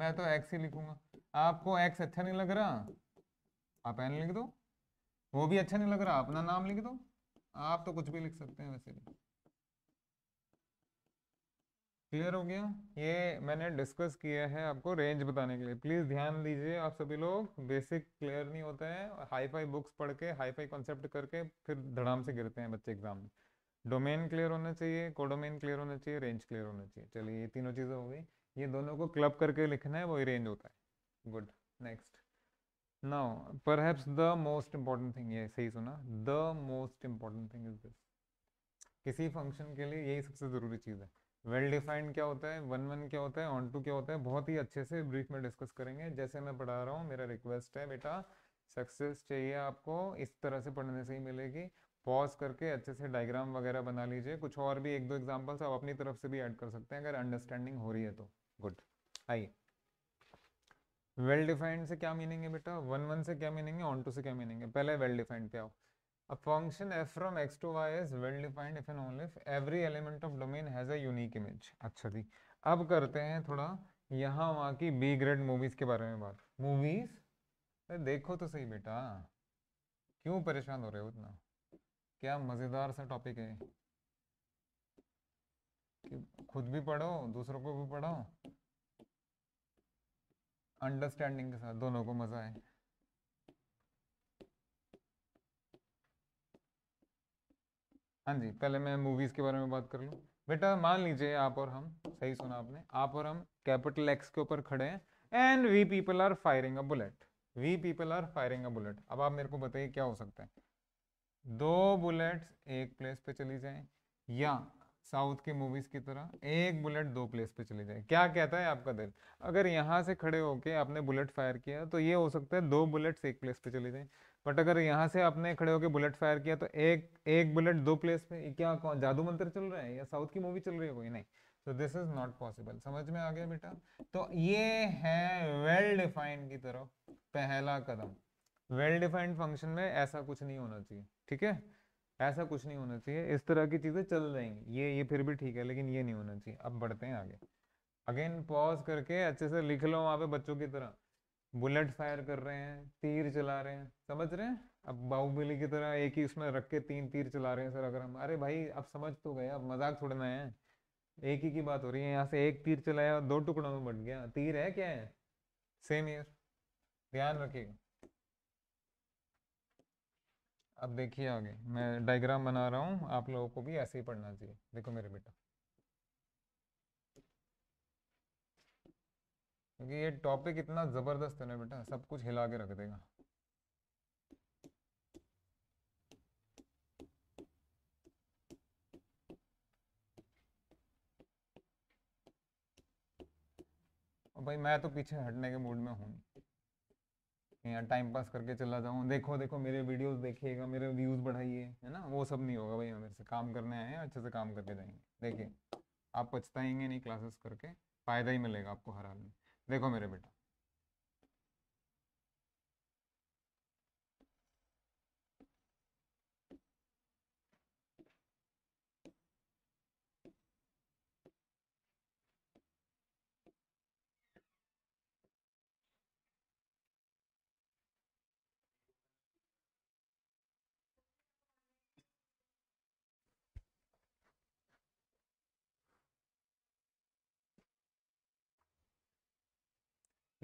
मैं तो एक्स ही लिखूंगा आपको एक्स अच्छा नहीं लग रहा आप एन लिख दो वो भी अच्छा नहीं लग रहा अपना नाम लिख दो आप तो कुछ भी लिख सकते हैं वैसे भी क्लियर हो गया ये मैंने डिस्कस किया है आपको रेंज बताने के लिए प्लीज़ ध्यान दीजिए आप सभी लोग बेसिक क्लियर नहीं होते हैं हाई फाई बुक्स पढ़ के हाई फाई कॉन्सेप्ट करके फिर धड़ाम से गिरते हैं बच्चे एग्जाम में डोमेन क्लियर होना चाहिए कोडोमेन क्लियर होना चाहिए रेंज क्लियर होना चाहिए चलिए ये तीनों चीज़ें हो गई ये दोनों को क्लब करके लिखना है वही रेंज होता है गुड नेक्स्ट Now, पर the most important thing ये सही सुना the most important thing is this किसी फंक्शन के लिए यही सबसे ज़रूरी चीज़ है वेल well डिफाइंड क्या होता है वन वन क्या होता है ऑन टू क्या होता है बहुत ही अच्छे से ब्रीफ में डिस्कस करेंगे जैसे मैं पढ़ा रहा हूँ मेरा रिक्वेस्ट है बेटा सक्सेस चाहिए आपको इस तरह से पढ़ने से ही मिलेगी पॉज करके अच्छे से डायग्राम वगैरह बना लीजिए कुछ और भी एक दो एग्जाम्पल्स आप अपनी तरफ से भी ऐड कर सकते हैं अगर अंडरस्टैंडिंग हो रही है तो गुड आइए वेल डिफाइंड से क्या मीनिंग है बेटा वन वन से क्या मीनिंग है ऑन टू से क्या मीनिंग है पहले वेल डिफाइंड पे आओ a function F from X to Y is well defined if and only if every element of domain has a unique image. अच्छा जी अब करते हैं थोड़ा यहाँ वहाँ की बी ग्रेड मूवीज के बारे में बात मूवीज देखो तो सही बेटा क्यों परेशान हो रहे हो उतना क्या मज़ेदार सा टॉपिक है कि खुद भी पढ़ो दूसरों को भी पढ़ाओ अंडरस्टैंडिंग के साथ दोनों को मजा आए हाँ जी पहले मैं मूवीज के बारे में बात कर लूँ बेटा मान लीजिए आप और हम सही सुना आपने आप और हम कैपिटल एक्स के ऊपर खड़े हैं and we people are firing a bullet we people are firing a bullet अब आप मेरे को बताइए क्या हो सकता है दो बुलेट्स एक प्लेस पे चली जाएं या साउथ की मूवीज की तरह एक बुलेट दो प्लेस पे चले जाए क्या कहता है आपका दिल अगर यहाँ से खड़े होके आपने बुलेट फायर किया तो ये हो सकता है दो बुलेट्स एक प्लेस पे चले जाए बट अगर यहाँ से आपने खड़े होके बुलेट फायर किया तो एक एक बुलेट दो प्लेस पे क्या कौन जादू मंत्र चल रहा है या साउथ की मूवी चल रही है कोई नहीं so this is not possible समझ में आ गया बेटा तो ये है वेल डिफाइंड की तरफ पहला कदम वेल डिफाइंड फंक्शन में ऐसा कुछ नहीं होना चाहिए ठीक है ऐसा कुछ नहीं होना चाहिए इस तरह की चीज़ें चल जाएंगी ये ये फिर भी ठीक है लेकिन ये नहीं होना चाहिए अब बढ़ते हैं आगे अगेन पॉज करके अच्छे से लिख लो वहाँ पे बच्चों की तरह बुलेट फायर कर रहे हैं तीर चला रहे हैं समझ रहे हैं अब बाहुबली की तरह एक ही उसमें रख के तीन तीर चला रहे हैं सर अगर हम अरे भाई अब समझ तो गए अब मजाक छोड़ना है एक ही की बात हो रही है यहाँ से एक तीर चलाया दो टुकड़ों में बट गया तीर है क्या है सेम ईयर ध्यान रखिएगा अब देखिए आगे मैं डायग्राम बना रहा हूँ आप लोगों को भी ऐसे ही पढ़ना चाहिए देखो मेरे बेटा क्योंकि ये टॉपिक इतना ज़बरदस्त है ना बेटा सब कुछ हिला के रख देगा भाई मैं तो पीछे हटने के मूड में हूँ या टाइम पास करके चला जाऊँ देखो देखो मेरे वीडियोस देखिएगा मेरे व्यूज़ बढ़ाइए है ना वो सब नहीं होगा भाई मेरे से काम करने आए हैं अच्छे से काम करके जाएंगे देखिए आप पछताएंगे नहीं क्लासेस करके फ़ायदा ही मिलेगा आपको हर हाल में देखो मेरे बेटा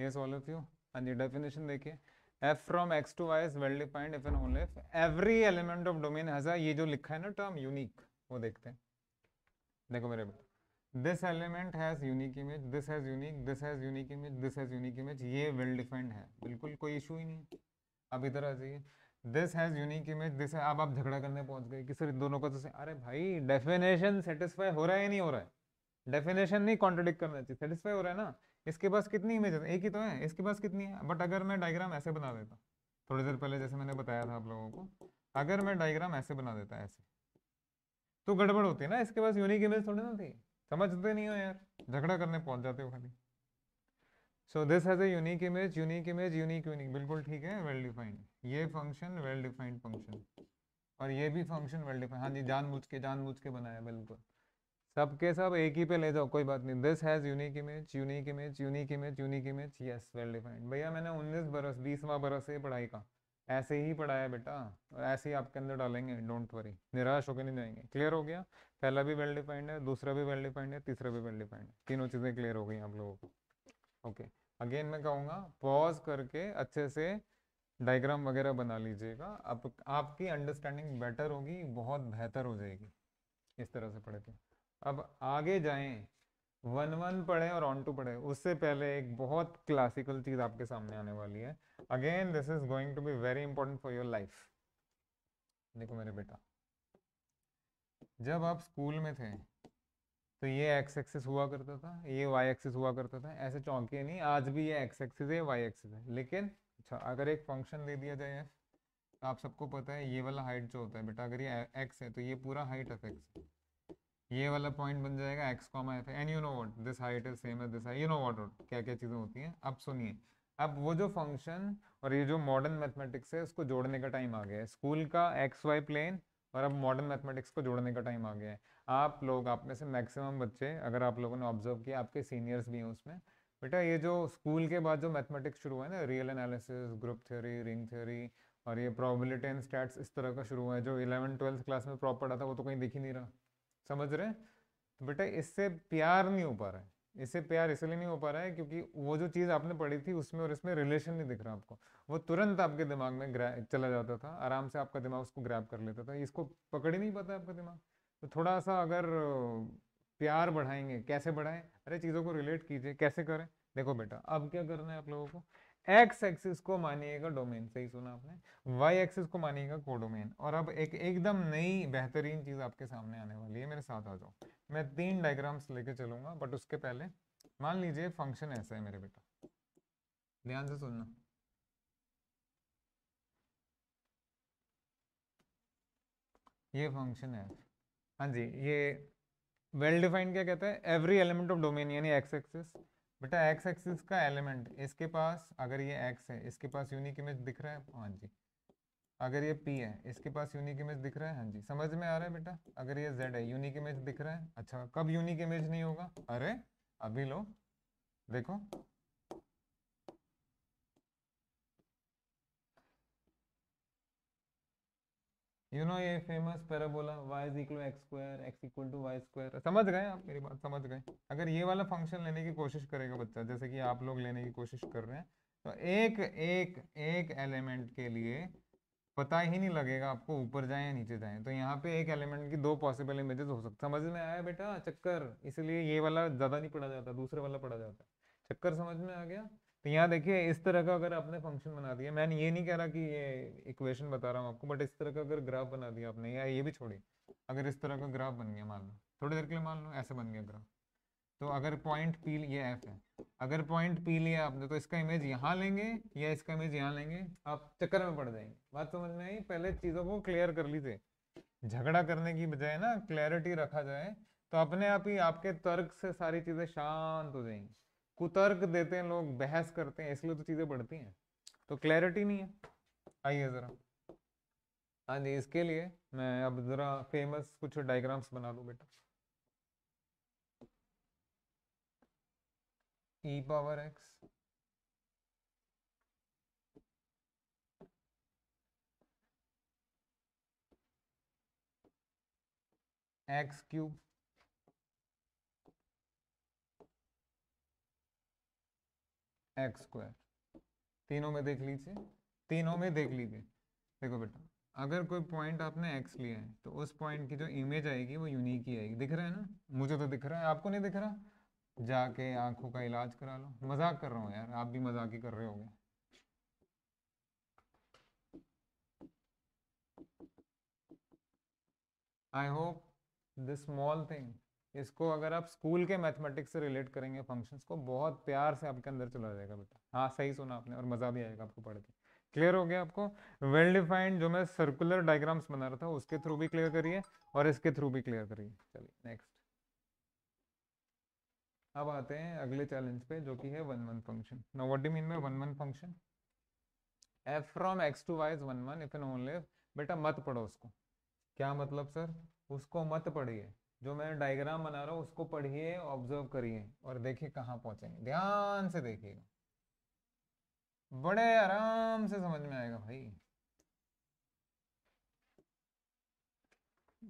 yes all of you and the definition dekhiye f from x to y is well defined if and only if every element of domain has a ye jo likha hai na term unique wo dekhte hain dekho mere बेटा this element has unique image this has unique this has unique image this has unique image ye well defined hai bilkul koi issue ही नहीं है अब इधर आ जाइए this has unique image this अब आप झगड़ा करने पहुंच गए कि dono ka to तो अरे भाई डेफिनेशन सेटिस्फाई हो रहा है nahi ho raha hai definition नहीं कॉन्ट्रोडिक्ट करना चाहिए सेटिस्फाई हो रहा है ना इसके पास कितनी इमेज एक ही तो है इसके पास कितनी है बट अगर मैं डायग्राम ऐसे बना देता थोड़ी देर पहले जैसे मैंने बताया था आप लोगों को अगर मैं डायग्राम ऐसे बना देता ऐसे तो गड़बड़ होती है ना इसके पास यूनिक इमेज थोड़ी ना थी समझते नहीं हो यार झगड़ा करने पहुंच जाते हो खाली so this has a unique image unique image unique unique बिल्कुल ठीक है वेल डिफाइंड ये फंक्शन वेल डिफाइंड फंक्शन और ये भी फंक्शन वेल डिफाइंड हाँ जी जान के जान के बनाया बिल्कुल सबके सब एक ही पे ले जाओ कोई बात नहीं this has unique image unique image unique image unique image yes well defined भैया मैंने उन्नीस बरस बीसवा बरस से पढ़ाई का ऐसे ही पढ़ाया बेटा और ऐसे ही आपके अंदर डालेंगे डोंट वरी निराश होकर नहीं जाएंगे क्लियर हो गया पहला भी वेल डिफाइंड है दूसरा भी वेल डिफाइंड है तीसरा भी वेल डिफाइंड है तीनों चीज़ें क्लियर हो गई आप लोगों को ओके अगेन मैं कहूँगा पॉज करके अच्छे से डायग्राम वगैरह बना लीजिएगा आप, आपकी अंडरस्टैंडिंग बेटर होगी बहुत बेहतर हो जाएगी इस तरह से पढ़ के अब आगे जाएं वन वन पढ़ें और ऑन टू पढ़ें उससे पहले एक बहुत क्लासिकल चीज आपके सामने आने वाली है again this is going to be very important for your life देखो मेरे बेटा जब आप स्कूल में थे तो ये एक्स एक्सिस हुआ करता था ये वाई एक्सिस हुआ करता था ऐसे चौंकिए नहीं आज भी ये एक्स एक्सिस है वाई एक्सिस है लेकिन अच्छा अगर एक फंक्शन दे दिया जाए तो आप सबको पता है ये वाला हाइट जो होता है बेटा अगर ये एक्स है तो ये पूरा हाइट एफ एक्स है ये वाला पॉइंट बन जाएगा X comma F and you know what this height is same this you know what क्या क्या चीज़ें होती हैं अब सुनिए अब वो जो फंक्शन और ये जो मॉडर्न मैथमेटिक्स है उसको जोड़ने का टाइम आ गया है स्कूल का एक्स वाई प्लेन और अब मॉडर्न मैथमेटिक्स को जोड़ने का टाइम आ गया है आप लोग आप में से मैक्सिमम बच्चे अगर आप लोगों ने ऑब्जर्व किया आपके सीनियर्स भी हैं उसमें बेटा ये जो स्कूल के बाद जो मैथमेटिक्स शुरू हुआ है ना real analysis group theory ring theory और ये प्रॉबिलिटी एंड स्टैट्स इस तरह का शुरू हुआ है जो इलेवन ट्वेल्थ क्लास में प्रॉपर आता था वो तो कहीं दिख ही नहीं रहा समझ रहे हैं तो बेटा इससे प्यार नहीं हो पा रहा है इससे प्यार इसलिए नहीं हो पा रहा है क्योंकि वो जो चीज़ आपने पढ़ी थी उसमें और इसमें रिलेशन नहीं दिख रहा आपको वो तुरंत आपके दिमाग में चला जाता था आराम से आपका दिमाग उसको ग्रैप कर लेता था इसको पकड़ ही नहीं पाता आपका दिमाग तो थोड़ा सा अगर प्यार बढ़ाएंगे कैसे बढ़ाएं अरे चीज़ों को रिलेट कीजिए कैसे करें देखो बेटा अब क्या करना है आप लोगों को एक्स एक्सिस को मानिएगा डोमेन सही सुना आपने वाई एक्सिस को मानिएगा कोडोमेन और अब एक एकदम नई बेहतरीन चीज़ आपके सामने आने वाली है मेरे साथ आ जाओ मैं तीन डायग्राम्स लेके चलूंगा बट उसके पहले मान लीजिए फंक्शन ऐसा है मेरे बेटा ध्यान से सुनना ये फंक्शन है हाँ जी ये वेल well डिफाइंड क्या कहता है एवरी एलिमेंट ऑफ डोमेन यानी एक्स एक्सिस बेटा एक्स एक्सिस का एलिमेंट इसके पास अगर ये एक्स है इसके पास यूनिक इमेज दिख रहा है हाँ जी अगर ये पी है इसके पास यूनिक इमेज दिख रहा है हाँ जी समझ में आ रहा है बेटा अगर ये जेड है यूनिक इमेज दिख रहा है अच्छा कब यूनिक इमेज नहीं होगा अरे अभी लो देखो यू नो ये famous parabola Y is equal X square X equal to Y square समझ गए आप मेरी बात समझ गए अगर ये वाला फंक्शन लेने की कोशिश करेगा बच्चा जैसे कि आप लोग लेने की कोशिश कर रहे हैं तो एक एक एक एलिमेंट के लिए पता ही नहीं लगेगा आपको ऊपर जाए या नीचे जाए तो यहाँ पे एक एलिमेंट की दो पॉसिबल इमेजेस हो सकते समझ में आया बेटा चक्कर इसलिए ये वाला ज़्यादा नहीं पढ़ा जाता दूसरे वाला पढ़ा जाता चक्कर समझ में आ गया तो यहाँ देखिए इस तरह का अगर आपने फंक्शन बना दिया मैंने ये नहीं कह रहा कि ये इक्वेशन बता रहा हूँ आपको बट इस तरह का अगर ग्राफ बना दिया आपने या ये भी छोड़ी अगर इस तरह का ग्राफ बन गया मान लो थोड़ी देर के लिए मान लो ऐसे बन गया ग्राफ तो अगर पॉइंट पी ये एफ है अगर पॉइंट पी लिया आपने तो इसका इमेज यहाँ लेंगे या इसका इमेज यहाँ लेंगे आप चक्कर में पड़ जाएंगे बात समझ में आई पहले चीज़ों को क्लियर कर लीजिए झगड़ा करने की बजाय ना क्लैरिटी रखा जाए तो अपने आप ही आपके तर्क से सारी चीज़ें शांत हो जाएंगी कुतर्क देते हैं लोग बहस करते हैं इसलिए तो चीजें बढ़ती हैं तो क्लैरिटी नहीं है आइए जरा हाँ जी इसके लिए मैं अब जरा फेमस कुछ डायग्राम्स बना लू बेटा E power X X cube X square तीनों में देख लीजिए तीनों में देख लीजिए देखो बेटा अगर कोई पॉइंट आपने एक्स लिया है तो उस पॉइंट की जो इमेज आएगी वो यूनिक ही आएगी दिख रहा है ना मुझे तो दिख रहा है आपको नहीं दिख रहा जाके आंखों का इलाज करा लो मजाक कर रहा हूँ यार आप भी मजाक ही कर रहे हो I hope this small thing इसको अगर आप स्कूल के मैथमेटिक्स से रिलेट करेंगे फंक्शंस को बहुत प्यार से आपके अंदर चला जाएगा बेटा हाँ सही सुना आपने और मज़ा भी आएगा आपको पढ़ के क्लियर हो गया आपको वेल डिफाइंड जो मैं सर्कुलर डायग्राम्स बना रहा था उसके थ्रू भी क्लियर करिए और इसके थ्रू भी क्लियर करिए चलिए नेक्स्ट अब आते हैं अगले चैलेंज पे जो कि है one one function now what do mean by one one function F from X to Y is one one if and only बेटा मत पढ़ो उसको क्या मतलब सर उसको मत पढ़िए जो मैं डायग्राम बना रहा हूँ उसको पढ़िए ऑब्जर्व करिए और देखिए कहाँ पहुंचेंगे ध्यान से देखिएगा बड़े आराम से समझ में आएगा भाई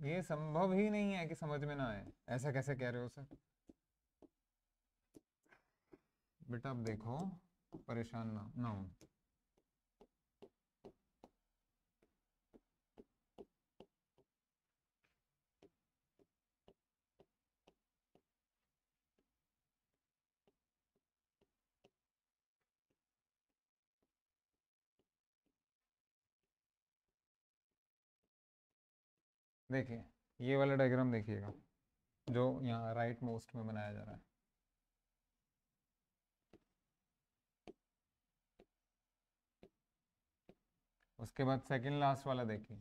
ये संभव ही नहीं है कि समझ में ना आए ऐसा कैसे कह रहे हो सर बेटा अब देखो परेशान ना ना हो देखिए ये वाला डायग्राम देखिएगा जो यहाँ राइट मोस्ट में बनाया जा रहा है उसके बाद सेकंड लास्ट वाला देखिए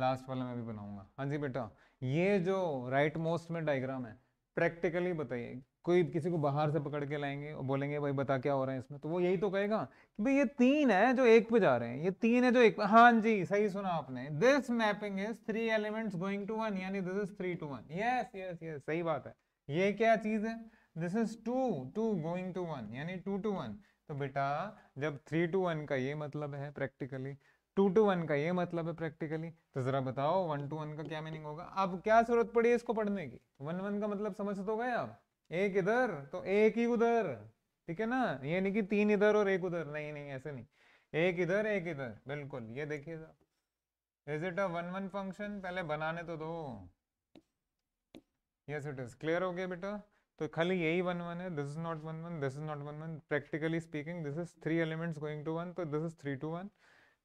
लास्ट वाला मैं भी बनाऊंगा हाँ जी बेटा ये जो राइट मोस्ट में डायग्राम है प्रैक्टिकली बताइए कोई किसी को बाहर से पकड़ के लाएंगे और बोलेंगे भाई बता क्या हो रहा है इसमें तो वो यही तो कहेगा कि भाई ये तीन है जो एक पे जा रहे हैं ये तीन है जो एक पे हाँ जी सही सुना आपने this mapping is three elements going to one यानी this is three to one yes yes yes सही बात है ये क्या चीज़ है this is two to going to one यानी टू टू वन तो बेटा जब थ्री टू वन का ये मतलब है प्रैक्टिकली टू टू वन का ये मतलब है प्रैक्टिकली तो जरा बताओ वन टू वन का क्या मीनिंग होगा अब क्या जरूरत पड़ी है इसको पढ़ने की वन वन का मतलब समझ तो गए आप एक इधर तो एक ही उधर ठीक है ना ये नहीं कि तीन इधर और एक उधर नहीं नहीं ऐसे नहीं एक इधर एक इधर बिल्कुल ये देखिए is it a one one function पहले बनाने तो दो यस इट इज क्लियर हो गया बेटा तो खाली यही वन वन है this is not one one this is not one one practically speaking this is three elements going to one तो this is three to one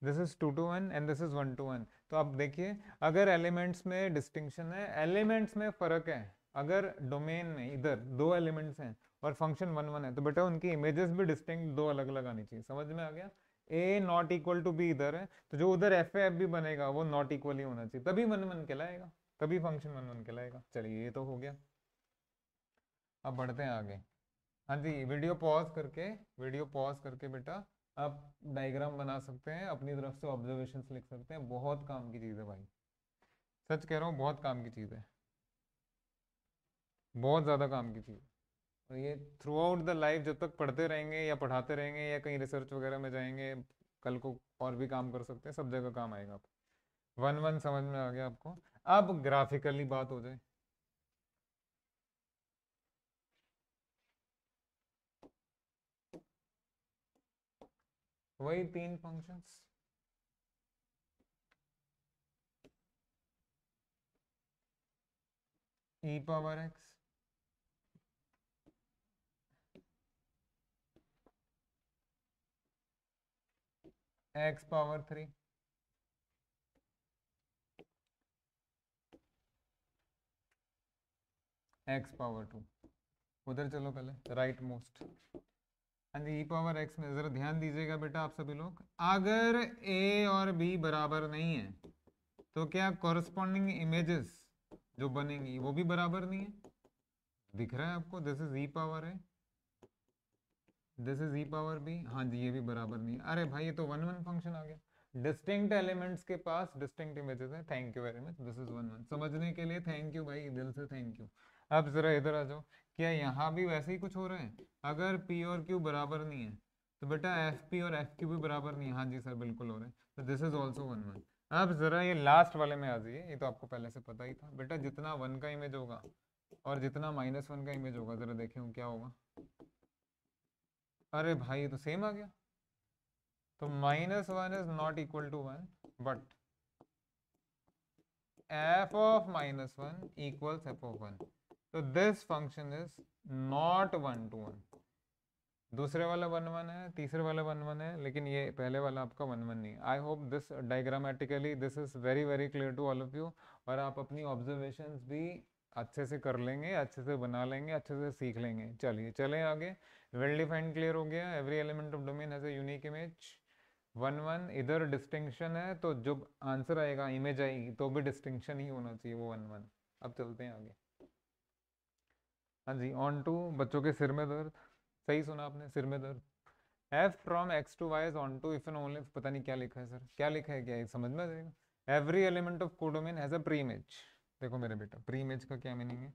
this is two to one and this is one to one तो आप देखिए अगर elements में distinction है elements में फर्क है अगर डोमेन में इधर दो एलिमेंट्स हैं और फंक्शन वन वन है तो बेटा उनकी इमेजेस भी डिस्टिंक्ट दो अलग अलग आनी चाहिए समझ में आ गया A not equal to B इधर है तो जो उधर एफ एफ भी बनेगा वो नॉट इक्वल ही होना चाहिए तभी वन वन कहलाएगा तभी फंक्शन वन वन कहलाएगा चलिए ये तो हो गया अब बढ़ते हैं आगे हाँ जी वीडियो पॉज करके वीडियो पॉज करके बेटा आप डायग्राम बना सकते हैं अपनी तरफ से ऑब्जर्वेशन लिख सकते हैं बहुत काम की चीज़ है भाई सच कह रहा हूँ बहुत काम की चीज़ है बहुत ज़्यादा काम की चीज़ और ये थ्रू आउट द लाइफ जब तक पढ़ते रहेंगे या पढ़ाते रहेंगे या कहीं रिसर्च वगैरह में जाएंगे कल को और भी काम कर सकते हैं सब जगह काम आएगा आपको वन वन समझ में आ गया आपको अब ग्राफिकली बात हो जाए वही तीन functions E power X X power three X power two उधर चलो पहले right most and E power X में ज़रा ध्यान दीजिएगा बेटा आप सभी लोग अगर ए और बी बराबर नहीं है तो क्या कॉरस्पॉन्डिंग इमेजेस जो बनेंगी वो भी बराबर नहीं है दिख रहा है आपको दिस इज ई पावर है this is E power B हाँ जी ये भी बराबर नहीं अरे भाई ये तो वन वन फंक्शन आ गया डिस्टिंक्ट एलिमेंट्स के पास डिस्टिंक्ट इमेजेस है thank you very much this is one one समझने के लिए थैंक यू भाई दिल से थैंक यू अब जरा इधर आ जाओ क्या यहाँ भी वैसे ही कुछ हो रहा है अगर पी और क्यू बराबर नहीं है तो बेटा एफ पी और एफ क्यू भी बराबर नहीं है हाँ जी सर बिल्कुल हो रहे हैं तो this is also one one अब जरा ये लास्ट वाले में आ जाइए ये तो आपको पहले से पता ही था बेटा जितना वन का इमेज होगा और जितना माइनस वन का इमेज होगा जरा देखें क्या होगा अरे भाई तो सेम आ गया तो minus one is not equal to one but F of minus one equals F of one तो this function is not one to one दूसरे वाला वन वन है तीसरे वाला वन वन है लेकिन ये पहले वाला आपका वन वन नहीं I hope this diagrammatically this is very very clear to all of you और आप अपनी ऑब्जर्वेशंस भी अच्छे से कर लेंगे अच्छे से बना लेंगे अच्छे से सीख लेंगे चलिए चलें आगे वेल डिफाइंड क्लियर हो गया every element of domain has a unique image one one इधर डिस्टिंक्शन है तो जो आंसर आएगा इमेज आएगी तो भी डिस्टिंक्शन ही होना चाहिए वो वन वन अब चलते हैं आगे हाँ जी ऑन टू बच्चों के सिर में दर्द सही सुना आपने सिर में दर्द F from X to Y is onto if and only पता नहीं क्या लिखा है सर क्या लिखा है क्या है समझ में आ जाएगा every element of codomain has a preimage देखो मेरे बेटा प्री इमेज का क्या मीनिंग है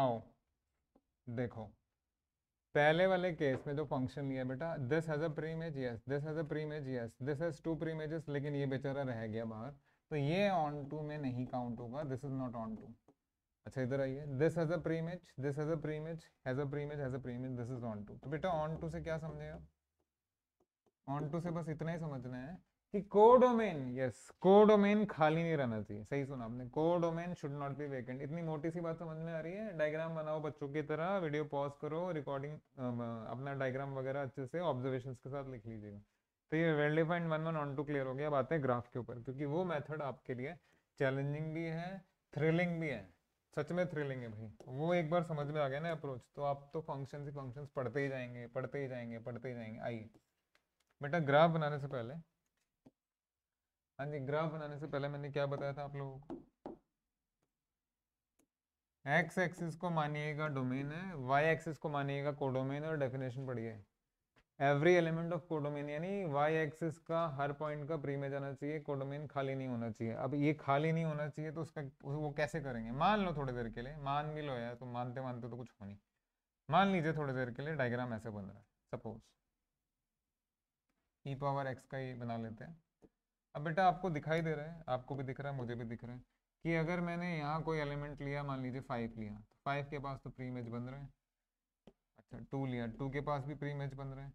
आओ देखो पहले वाले केस में जो फंक्शन लिया बेटा this has a preimage yes this has a preimage yes this has two preimages लेकिन ये बेचारा रह गया बाहर तो ये ऑन टू में नहीं काउंट होगा this is not onto अच्छा इधर आइए this has a preimage this has a preimage has a preimage has a preimage this is onto तो बेटा ऑन टू से क्या समझेगा ऑन टू से बस इतना ही समझना है कि कोडोमेन यस कोडोमेन खाली नहीं रहना चाहिए सही सुना आपने codomain should not be vacant इतनी मोटी सी बात समझ में आ रही है डायग्राम बनाओ बच्चों की तरह वीडियो पॉज करो रिकॉर्डिंग अपना डायग्राम वगैरह अच्छे से ऑब्जर्वेशन के साथ लिख लीजिएगा तो ये well defined one one onto clear हो गया अब आते हैं ग्राफ के ऊपर क्योंकि वो मेथड आपके लिए चैलेंजिंग भी है थ्रिलिंग भी है सच में थ्रिलिंग है भाई वो एक बार समझ में आ गया ना अप्रोच तो आप तो फंक्शन ही फंक्शन पढ़ते ही जाएंगे पढ़ते ही जाएंगे पढ़ते ही जाएंगे आइए बेटा ग्राफ बनाने से पहले हाँ जी ग्राफ बनाने से पहले मैंने क्या बताया था आप लोगों को एक्स एक्सिस को मानिएगा डोमेन है वाई एक्सिस को मानिएगा कोडोमेन और डेफिनेशन पढ़िए एवरी एलिमेंट ऑफ कोडोमेन यानी वाई एक्सिस का हर पॉइंट का प्री में जाना चाहिए कोडोमेन खाली नहीं होना चाहिए अब ये खाली नहीं होना चाहिए तो उसका वो कैसे करेंगे मान लो थोड़ी देर के लिए मान भी लो यार तो मानते मानते तो कुछ हो नहीं मान लीजिए थोड़ी देर के लिए डायग्राम ऐसे बन रहा है सपोज ई पावर एक्स का ही बना लेते हैं अब बेटा आपको दिखाई दे रहा है आपको भी दिख रहा है मुझे भी दिख रहा है कि अगर मैंने यहाँ कोई एलिमेंट लिया मान लीजिए फाइव लिया तो फाइव के पास तो प्री इमेज बन रहे हैं अच्छा टू लिया टू के पास भी प्री इमेज बन रहे हैं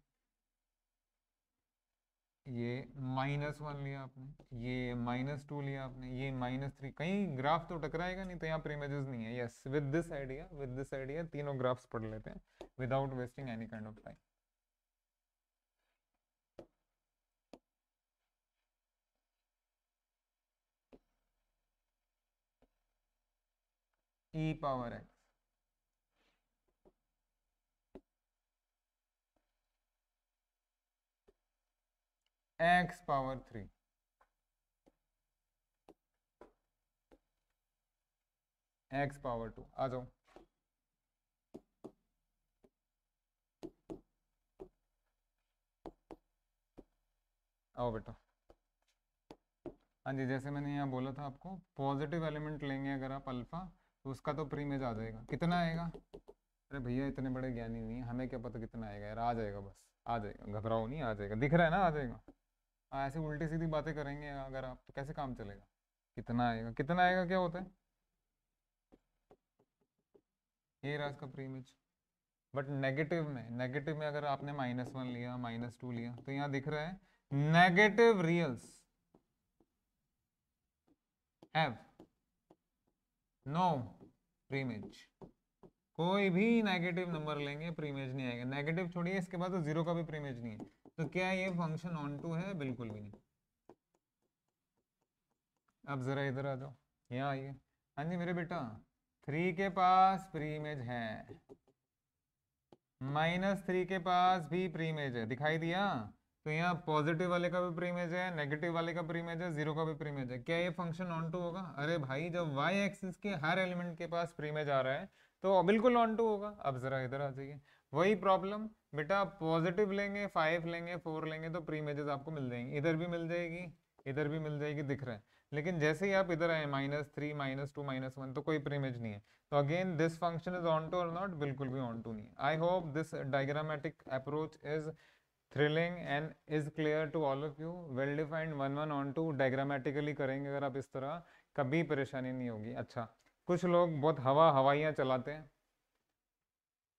ये माइनस वन लिया आपने ये माइनस टू लिया आपने ये माइनस थ्री कहीं ग्राफ तो टकराएगा नहीं तो यहाँ प्रीमेजेस नहीं है yes with this idea with this idea तीनों ग्राफ्स पढ़ लेते हैं without wasting any kind of time E power X X power three X power two आ जाओ आओ बेटा हाँ जी जैसे मैंने यहाँ बोला था आपको पॉजिटिव एलिमेंट लेंगे अगर आप अल्फा उसका तो प्री में आ जाएगा कितना आएगा अरे भैया इतने बड़े ज्ञानी नहीं हमें क्या पता कितना आएगा यार आ जाएगा बस आ जाएगा घबराओ नहीं आ जाएगा दिख रहा है ना आ जाएगा हाँ, ऐसे उल्टी सीधी बातें करेंगे अगर आप तो कैसे काम चलेगा कितना आएगा कितना आएगा क्या होता है ये रहा इसका प्रीमिज बट नेगेटिव में नेगेटिव में अगर आपने माइनस वन लिया माइनस टू लिया तो यहाँ दिख रहा है negative reals have no preimage कोई भी नेगेटिव नंबर लेंगे प्रीमेज नहीं आएगा नेगेटिव छोड़िए इसके बाद तो जीरो का भी प्रीमेज नहीं है तो क्या ये फंक्शन ऑन टू है बिल्कुल भी नहीं अब जरा इधर आ जाओ यहाँ आइए हाँ जी मेरे बेटा थ्री के पास प्रीमेज है माइनस थ्री के पास भी प्रीमेज है दिखाई दिया तो यहाँ पॉजिटिव वाले का भी प्रीमेज है नेगेटिव वाले का प्रीमेज है जीरो का भी प्रीमेज है क्या ये फंक्शन ऑन टू होगा अरे भाई जब वाई एक्सिस के हर एलिमेंट के पास प्रीमेज आ रहा है तो बिल्कुल ऑन टू होगा अब जरा इधर आ जाइए वही प्रॉब्लम बेटा पॉजिटिव लेंगे फाइव लेंगे फोर लेंगे तो प्रीमेजेस आपको मिल जाएंगे इधर भी मिल जाएगी इधर भी मिल जाएगी दिख रहा है लेकिन जैसे ही आप इधर आए minus three minus two minus one तो कोई प्रीमेज नहीं है तो again this function is onto और नॉट बिल्कुल भी ऑन टू नहीं I hope this diagrammatic approach is thrilling and is clear to all of you well defined one one onto diagrammatically करेंगे अगर आप इस तरह कभी परेशानी नहीं होगी अच्छा कुछ लोग बहुत हवा हवाइयाँ चलाते हैं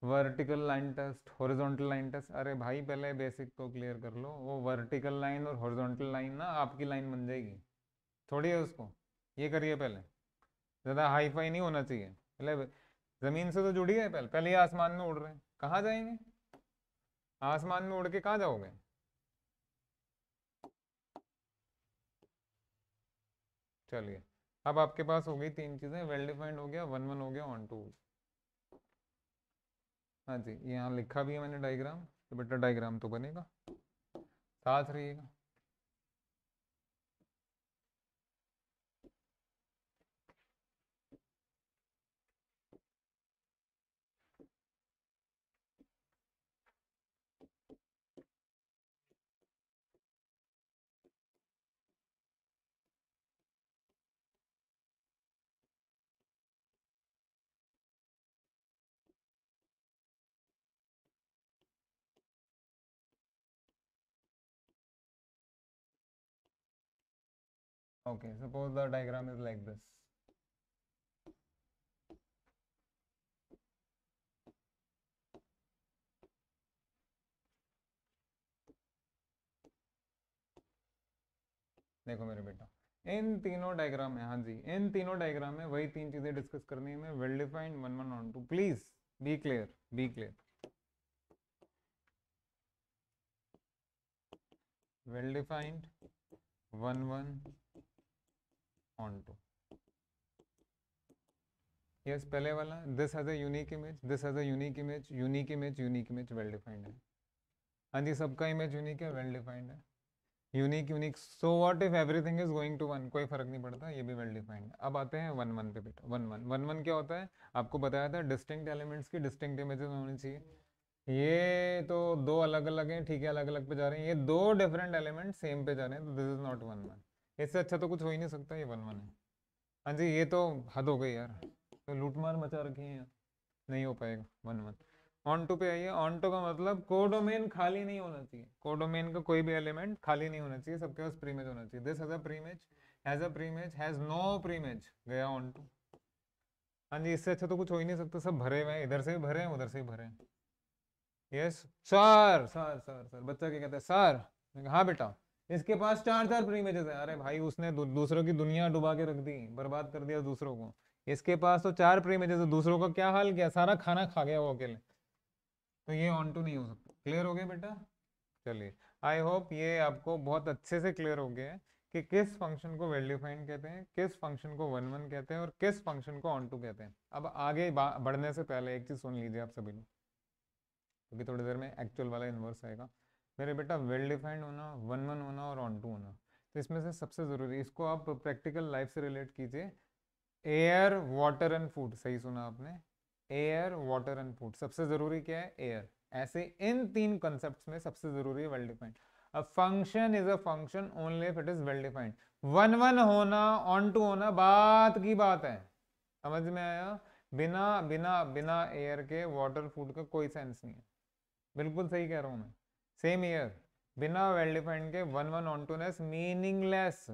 vertical line test horizontal line test अरे भाई पहले बेसिक को क्लियर कर लो वो वर्टिकल लाइन और हॉरिजॉन्टल लाइन ना आपकी लाइन बन जाएगी थोड़ी है उसको ये करिए पहले ज़्यादा हाई फाई नहीं होना चाहिए पहले ज़मीन से तो जुड़ी है पहले पहले आसमान में उड़ रहे हैं कहाँ जाएंगे आसमान में उड़ के कहाँ जाओगे चलिए अब आपके पास हो गई तीन चीज़ें वेल डिफाइंड हो गया वन वन हो गया ऑन टू हाँ जी यहाँ लिखा भी है मैंने डायग्राम तो बेटा डायग्राम तो बनेगा साथ रहिएगा Okay, suppose the diagram is like this. देखो मेरे बेटा इन तीनों डायग्राम में हाँ जी इन तीनों डायग्राम में वही तीन चीजें डिस्कस करनी है well defined one one one to please be clear be clear well defined one one onto yes पहले वाला this has unique image this has unique image unique image unique image well defined है हाँ जी सबका image unique है well defined है unique unique so what if everything is going to one कोई फर्क नहीं पड़ता ये भी वेल डिफाइंड है अब आते हैं वन वन पे बेटा वन वन वन वन क्या होता है आपको बताया था डिस्टिंक्ट एलिमेंट्स की डिस्टिंक्ट इमेजेस होनी चाहिए ये तो दो अलग अलग हैं ठीक है अलग अलग पे जा रहे हैं ये दो डिफरेंट एलिमेंट सेम पे जा रहे हैं तो this is not one one इससे अच्छा तो कुछ हो ही नहीं सकता ये वन वन है हाँ जी ये तो हद हो गई यार तो लूटमार मचा रखी है यार नहीं हो पाएगा वन वन ऑन टू पे आइए ऑन टू का मतलब कोडोमेन खाली नहीं होना चाहिए कोडोमेन का कोई भी एलिमेंट खाली नहीं होना चाहिए सबके पास प्रीमेज होना चाहिए this has a preimage has a preimage has no preimage गया ऑन टू हाँ जी इससे अच्छा तो कुछ हो ही नहीं सकता सब भरे हुए हैं इधर से भी भरे हैं उधर से भी भरे हैं yes sir sir sir sir बच्चा क्या कहता है सर हाँ बेटा इसके पास चार चार प्री मैचेस है अरे भाई उसने दूसरों की दुनिया डुबा के रख दी बर्बाद कर दिया दूसरों को इसके पास तो चार प्री मैचेस है दूसरों का क्या हाल किया सारा खाना खा गया वो अकेले तो ये ऑन टू नहीं हो सकता क्लियर हो गया बेटा चलिए आई होप ये आपको बहुत अच्छे से क्लियर हो गया है कि किस फंक्शन को वेल डिफाइंड कहते हैं किस फंक्शन को वन वन कहते हैं और किस फंक्शन को ऑन टू कहते हैं अब आगे बढ़ने से पहले एक चीज़ सुन लीजिए आप सभी लोग क्योंकि तो थोड़ी देर में एक्चुअल वाला इन्वर्स आएगा मेरे बेटा वेल डिफाइंड होना वन वन होना और ऑन टू होना तो इसमें से सबसे ज़रूरी इसको आप प्रैक्टिकल लाइफ से रिलेट कीजिए एयर वाटर एंड फूड सही सुना आपने एयर वाटर एंड फूड सबसे ज़रूरी क्या है एयर ऐसे इन तीन कॉन्सेप्ट्स में सबसे ज़रूरी है well defined a function is a function only if it is well defined one one होना ऑन टू होना बात की बात है समझ में आया बिना बिना बिना एयर के वाटर फूड का कोई सेंस नहीं है बिल्कुल सही कह रहा हूँ मैं सेम ईयर बिना वेल डिफाइंड के one one ontoness meaningless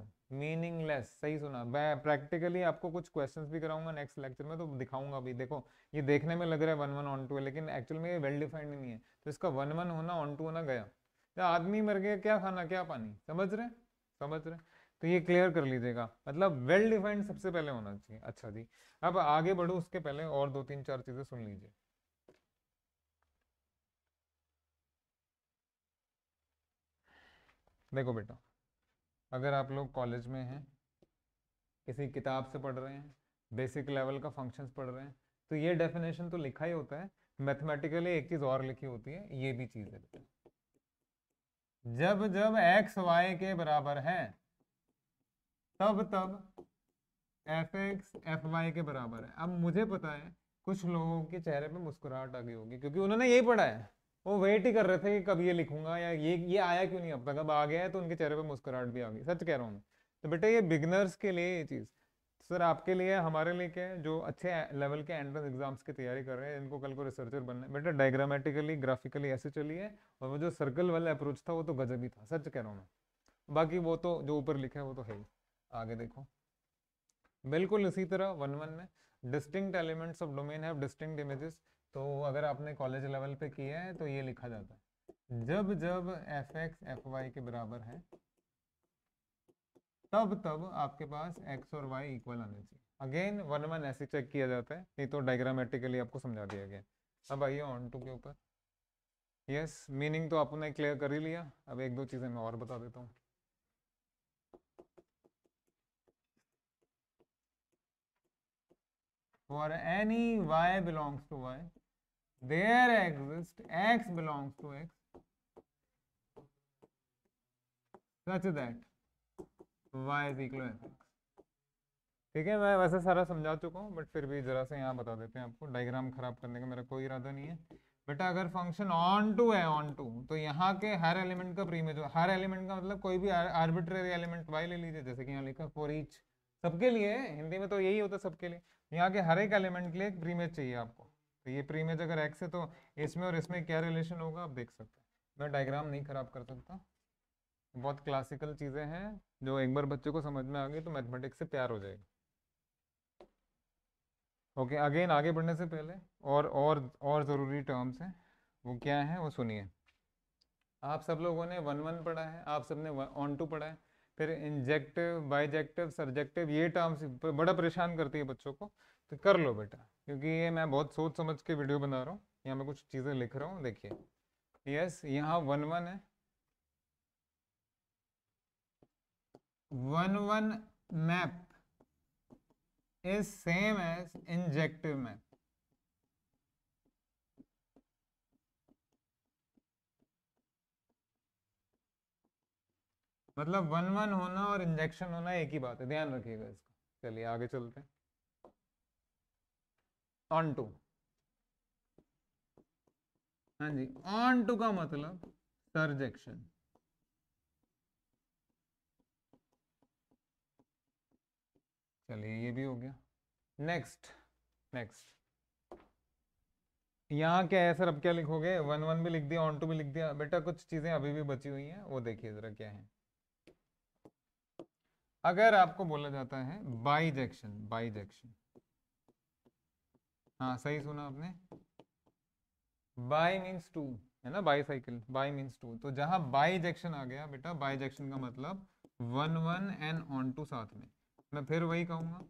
meaningless सही सुना मैं प्रैक्टिकली आपको कुछ क्वेश्चंस भी कराऊंगा नेक्स्ट लेक्चर में तो दिखाऊंगा अभी देखो ये देखने में लग रहा है वन वन ऑन टू है लेकिन एक्चुअल में ये वेल डिफाइंड नहीं है तो इसका वन वन होना ऑन टू होना गया तो आदमी मर गया क्या खाना क्या पानी समझ रहे समझ रहे तो ये क्लियर कर लीजिएगा मतलब वेल डिफाइंड सबसे पहले होना चाहिए अच्छा जी अब आगे बढ़ो उसके पहले और दो तीन चार चीज़ें सुन लीजिए देखो बेटा अगर आप लोग कॉलेज में हैं किसी किताब से पढ़ रहे हैं बेसिक लेवल का फंक्शंस पढ़ रहे हैं तो ये डेफिनेशन तो लिखा ही होता है मैथमेटिकली एक चीज और लिखी होती है ये भी चीज है जब जब एक्स वाई के बराबर है तब तब एफ एक्स एफ वाई के बराबर है अब मुझे पता है कुछ लोगों के चेहरे पे मुस्कुराहट आ गई होगी क्योंकि उन्होंने यही पढ़ा है वो वेट ही कर रहे थे कि कब ये लिखूंगा या ये ये आया क्यों नहीं अब तक अब आ गया है तो उनके चेहरे पे मुस्कुराहट भी आ गई सच कह रहा हूँ मैं तो बेटा ये बिगनर्स के लिए ये चीज़ सर आपके लिए हमारे लिए क्या है जो अच्छे लेवल के एंट्रेंस एग्जाम्स की तैयारी कर रहे हैं इनको कल को रिसर्चर बनना है बेटा डायग्रामेटिकली ग्राफिकली ऐसे चली है और वो जो सर्कल वाला अप्रोच था वो तो गजब ही था सच कह रहा हूँ मैं बाकी वो तो जो ऊपर लिखा है वो तो है ही आगे देखो बिल्कुल इसी तरह वन वन में distinct elements of domain have distinct images तो अगर आपने कॉलेज लेवल पे किया है तो ये लिखा जाता है जब जब एफ एक्स एफ वाई के बराबर है तब तब आपके पास एक्स और वाई इक्वल आने चाहिए अगेन वन वन ऐसे चेक किया जाता है नहीं तो डायग्रामेटिकली आपको समझा दिया गया अब आइए ऑन टू के ऊपर यस मीनिंग तो आपने क्लियर कर ही लिया अब एक दो चीज़ें मैं और बता देता हूँ for any y belongs to y there exist x belongs to x such that y is equal to ठीक है मैं वैसे सारा समझा चुका हूँ बट फिर भी ज़रा से यहाँ बता देते हैं आपको डायग्राम खराब करने का मेरा कोई इरादा नहीं है बेटा अगर फंक्शन ऑन टू है ऑन टू तो यहाँ के हर एलिमेंट का प्रीमेज हर एलिमेंट का मतलब कोई भी आर्बिट्रेरी एलिमेंट वाई ले लीजिए जैसे कि यहाँ लिखा फॉर ईच सबके लिए हिंदी में तो यही होता है सबके लिए यहाँ के हर एक एलिमेंट के लिए एक प्रीमेज चाहिए आपको तो ये प्री इमेज अगर एक्स है तो इसमें और इसमें क्या रिलेशन होगा आप देख सकते हैं मैं डायग्राम नहीं खराब कर सकता बहुत क्लासिकल चीज़ें हैं जो एक बार बच्चे को समझ में आ गई तो मैथमेटिक्स से प्यार हो जाएगा ओके okay, अगेन आगे बढ़ने से पहले और और और ज़रूरी टर्म्स हैं वो क्या हैं वो सुनिए आप सब लोगों ने वन वन पढ़ा है आप सब ने ऑन टू पढ़ा है फिर इंजेक्टिव बाइजेक्टिव सब्जेक्टिव ये टर्म्स बड़ा परेशान करती है बच्चों को तो कर लो बेटा क्योंकि ये मैं बहुत सोच समझ के वीडियो बना रहा हूँ यहाँ मैं कुछ चीज़ें लिख रहा हूँ देखिए यस यहाँ वन वन है one one map is same as injective map मतलब वन वन होना और इंजेक्शन होना एक ही बात है ध्यान रखिएगा इसको चलिए आगे चलते हैं ऑन टू हाँ जी ऑन टू का मतलब सर्ज एक्शन चलिए ये भी हो गया नेक्स्ट नेक्स्ट यहाँ क्या है सर अब क्या लिखोगे वन वन भी लिख दिया ऑन टू भी लिख दिया बेटा कुछ चीजें अभी भी बची हुई हैं वो देखिए जरा क्या है अगर आपको बोला जाता है बाइजेक्शन बाइजेक्शन हाँ सही सुना आपने बाई मीन्स टू है ना bicycle bi means two तो जहां बाई जैक्शन आ गया बेटा बाई जैक्शन का मतलब one one and onto साथ में मैं फिर वही कहूंगा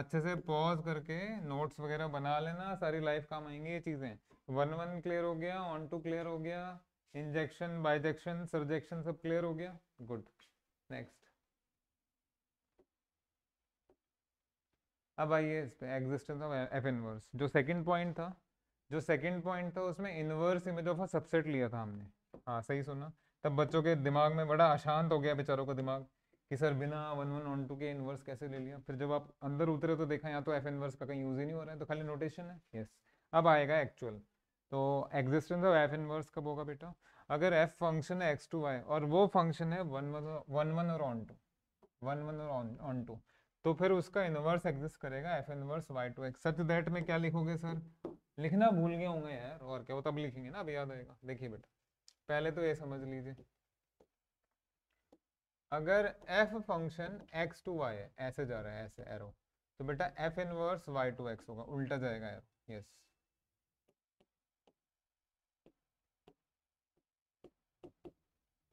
अच्छे से पॉज करके नोट्स वगैरह बना लेना सारी लाइफ काम आएंगे ये चीज़ें वन वन क्लियर हो गया ऑन टू क्लियर हो गया इंजेक्शन बाइजेक्शन सर्जेक्शन सब क्लियर हो गया गुड नेक्स्ट अब आइए इस पर एग्जिस्टेंस ऑफ एफ इनवर्स जो सेकंड पॉइंट था जो सेकंड पॉइंट था उसमें inverse image of a subset लिया था हमने हाँ सही सुना तब बच्चों के दिमाग में बड़ा अशांत हो गया बेचारों का दिमाग कि सर बिना वन वन ऑन टू के इनवर्स कैसे ले लिया फिर जब आप अंदर उतरे तो देखा यहाँ तो एफ इनवर्स का कहीं यूज़ ही नहीं हो रहा है तो खाली नोटेशन है यस अब आएगा एक्चुअल तो एग्जिस्टेंस ऑफ एफ इनवर्स कब होगा बेटा अगर एफ फंक्शन है एक्स टू वाई और वो फंक्शन है वन वन वन वन और ऑन टू वन वन और ऑन ऑन टू तो फिर उसका इनवर्स एग्जिस्ट करेगा f inverse y to x such that में क्या लिखोगे सर लिखना भूल गए होंगे यार और क्या वो तब लिखेंगे ना अब याद आएगा देखिए बेटा पहले तो ये समझ लीजिए अगर f function x to y है ऐसे जा रहा है ऐसे एरो तो बेटा f inverse y to x होगा उल्टा जाएगा एरो यस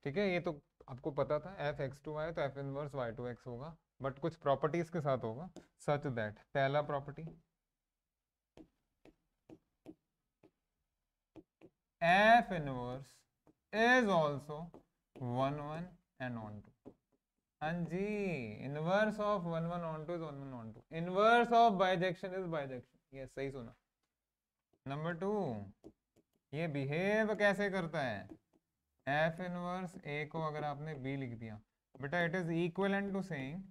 ठीक है ये तो आपको पता था एफ एक्स टू वाई तो f inverse y to x होगा बट कुछ प्रॉपर्टीज के साथ होगा सच दैट पहला property f inverse is also one one and onto हाँ जी inverse of one one onto is one one onto inverse of bijection is bijection ये सही सुना नंबर टू ये बिहेव कैसे करता है एफ इनवर्स ए को अगर आपने बी लिख दिया बेटा it is equal and to saying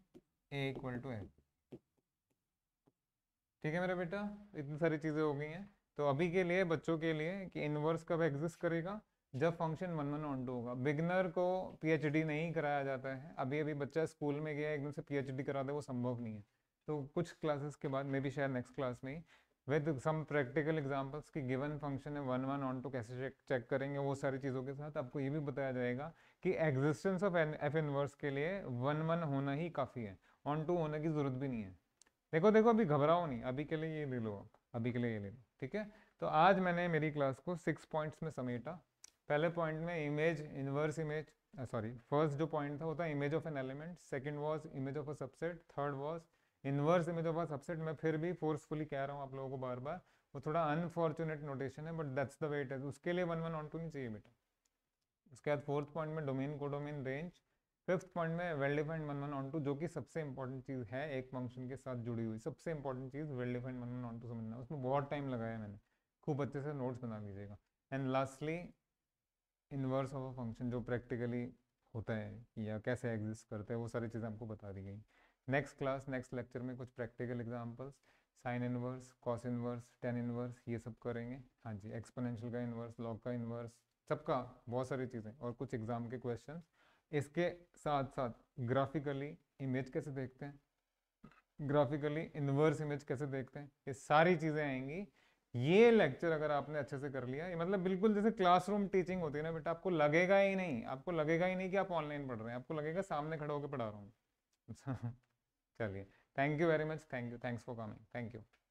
a equal to m ठीक है मेरा बेटा इतनी सारी चीज़ें हो गई हैं तो अभी के लिए बच्चों के लिए कि इनवर्स कब एग्जिस्ट करेगा जब function one one onto होगा बिगनर को पीएचडी नहीं कराया जाता है अभी अभी बच्चा स्कूल में गया एकदम से पीएचडी करा दे वो संभव नहीं है तो कुछ क्लासेस के बाद मे बी शायद नेक्स्ट क्लास में ही विद सम प्रैक्टिकल एग्जांपल्स कि गिवन फंक्शन है वन वन ऑन टू कैसे चेक चेक करेंगे वो सारी चीज़ों के साथ आपको ये भी बताया जाएगा कि एग्जिस्टेंस ऑफ एफ इनवर्स के लिए वन वन होना ही काफ़ी है ऑन टू होने की जरूरत भी नहीं है देखो देखो अभी घबराओ नहीं अभी के लिए ये ले लो आप अभी के लिए ये ले लो ठीक है तो आज मैंने मेरी क्लास को सिक्स पॉइंट्स में समेटा पहले पॉइंट में image inverse image sorry first जो पॉइंट था वो था image of an element second was image of a subset third was inverse image of a subset मैं फिर भी फोर्सफुली कह रहा हूँ आप लोगों को बार बार वो थोड़ा अनफॉर्चुनेट नोटेशन है बट दैट्स द वेट है इज उसके लिए वन वन ऑन टू नहीं चाहिए बेटा उसके बाद फोर्थ पॉइंट में domain domain range fifth point में well defined one one onto जो कि सबसे इंपॉर्टेंट चीज़ है एक फंक्शन के साथ जुड़ी हुई सबसे इंपॉर्टेंट चीज़ well defined one one onto समझना उसमें बहुत टाइम लगाया मैंने खूब अच्छे से नोट्स बना लीजिएगा and lastly inverse of a function जो प्रैक्टिकली होता है या कैसे एग्जिस्ट करते हैं वो सारी चीज़ें आपको बता दी गई नेक्स्ट क्लास नेक्स्ट लेक्चर में कुछ practical examples sine inverse cos inverse tan inverse ये सब करेंगे हाँ जी एक्सपोनेंशियल का इनवर्स लॉग का इनवर्स सबका बहुत सारी चीज़ें और कुछ एग्जाम के क्वेश्चंस इसके साथ साथ ग्राफिकली इमेज कैसे देखते हैं ग्राफिकली इन्वर्स इमेज कैसे देखते हैं ये सारी चीज़ें आएंगी ये लेक्चर अगर आपने अच्छे से कर लिया ये मतलब बिल्कुल जैसे क्लासरूम टीचिंग होती है ना बेटा आपको लगेगा ही नहीं आपको लगेगा ही नहीं कि आप ऑनलाइन पढ़ रहे हैं आपको लगेगा सामने खड़े होकर पढ़ा रहा हूँ चलिए thank you very much thank you thanks for coming thank you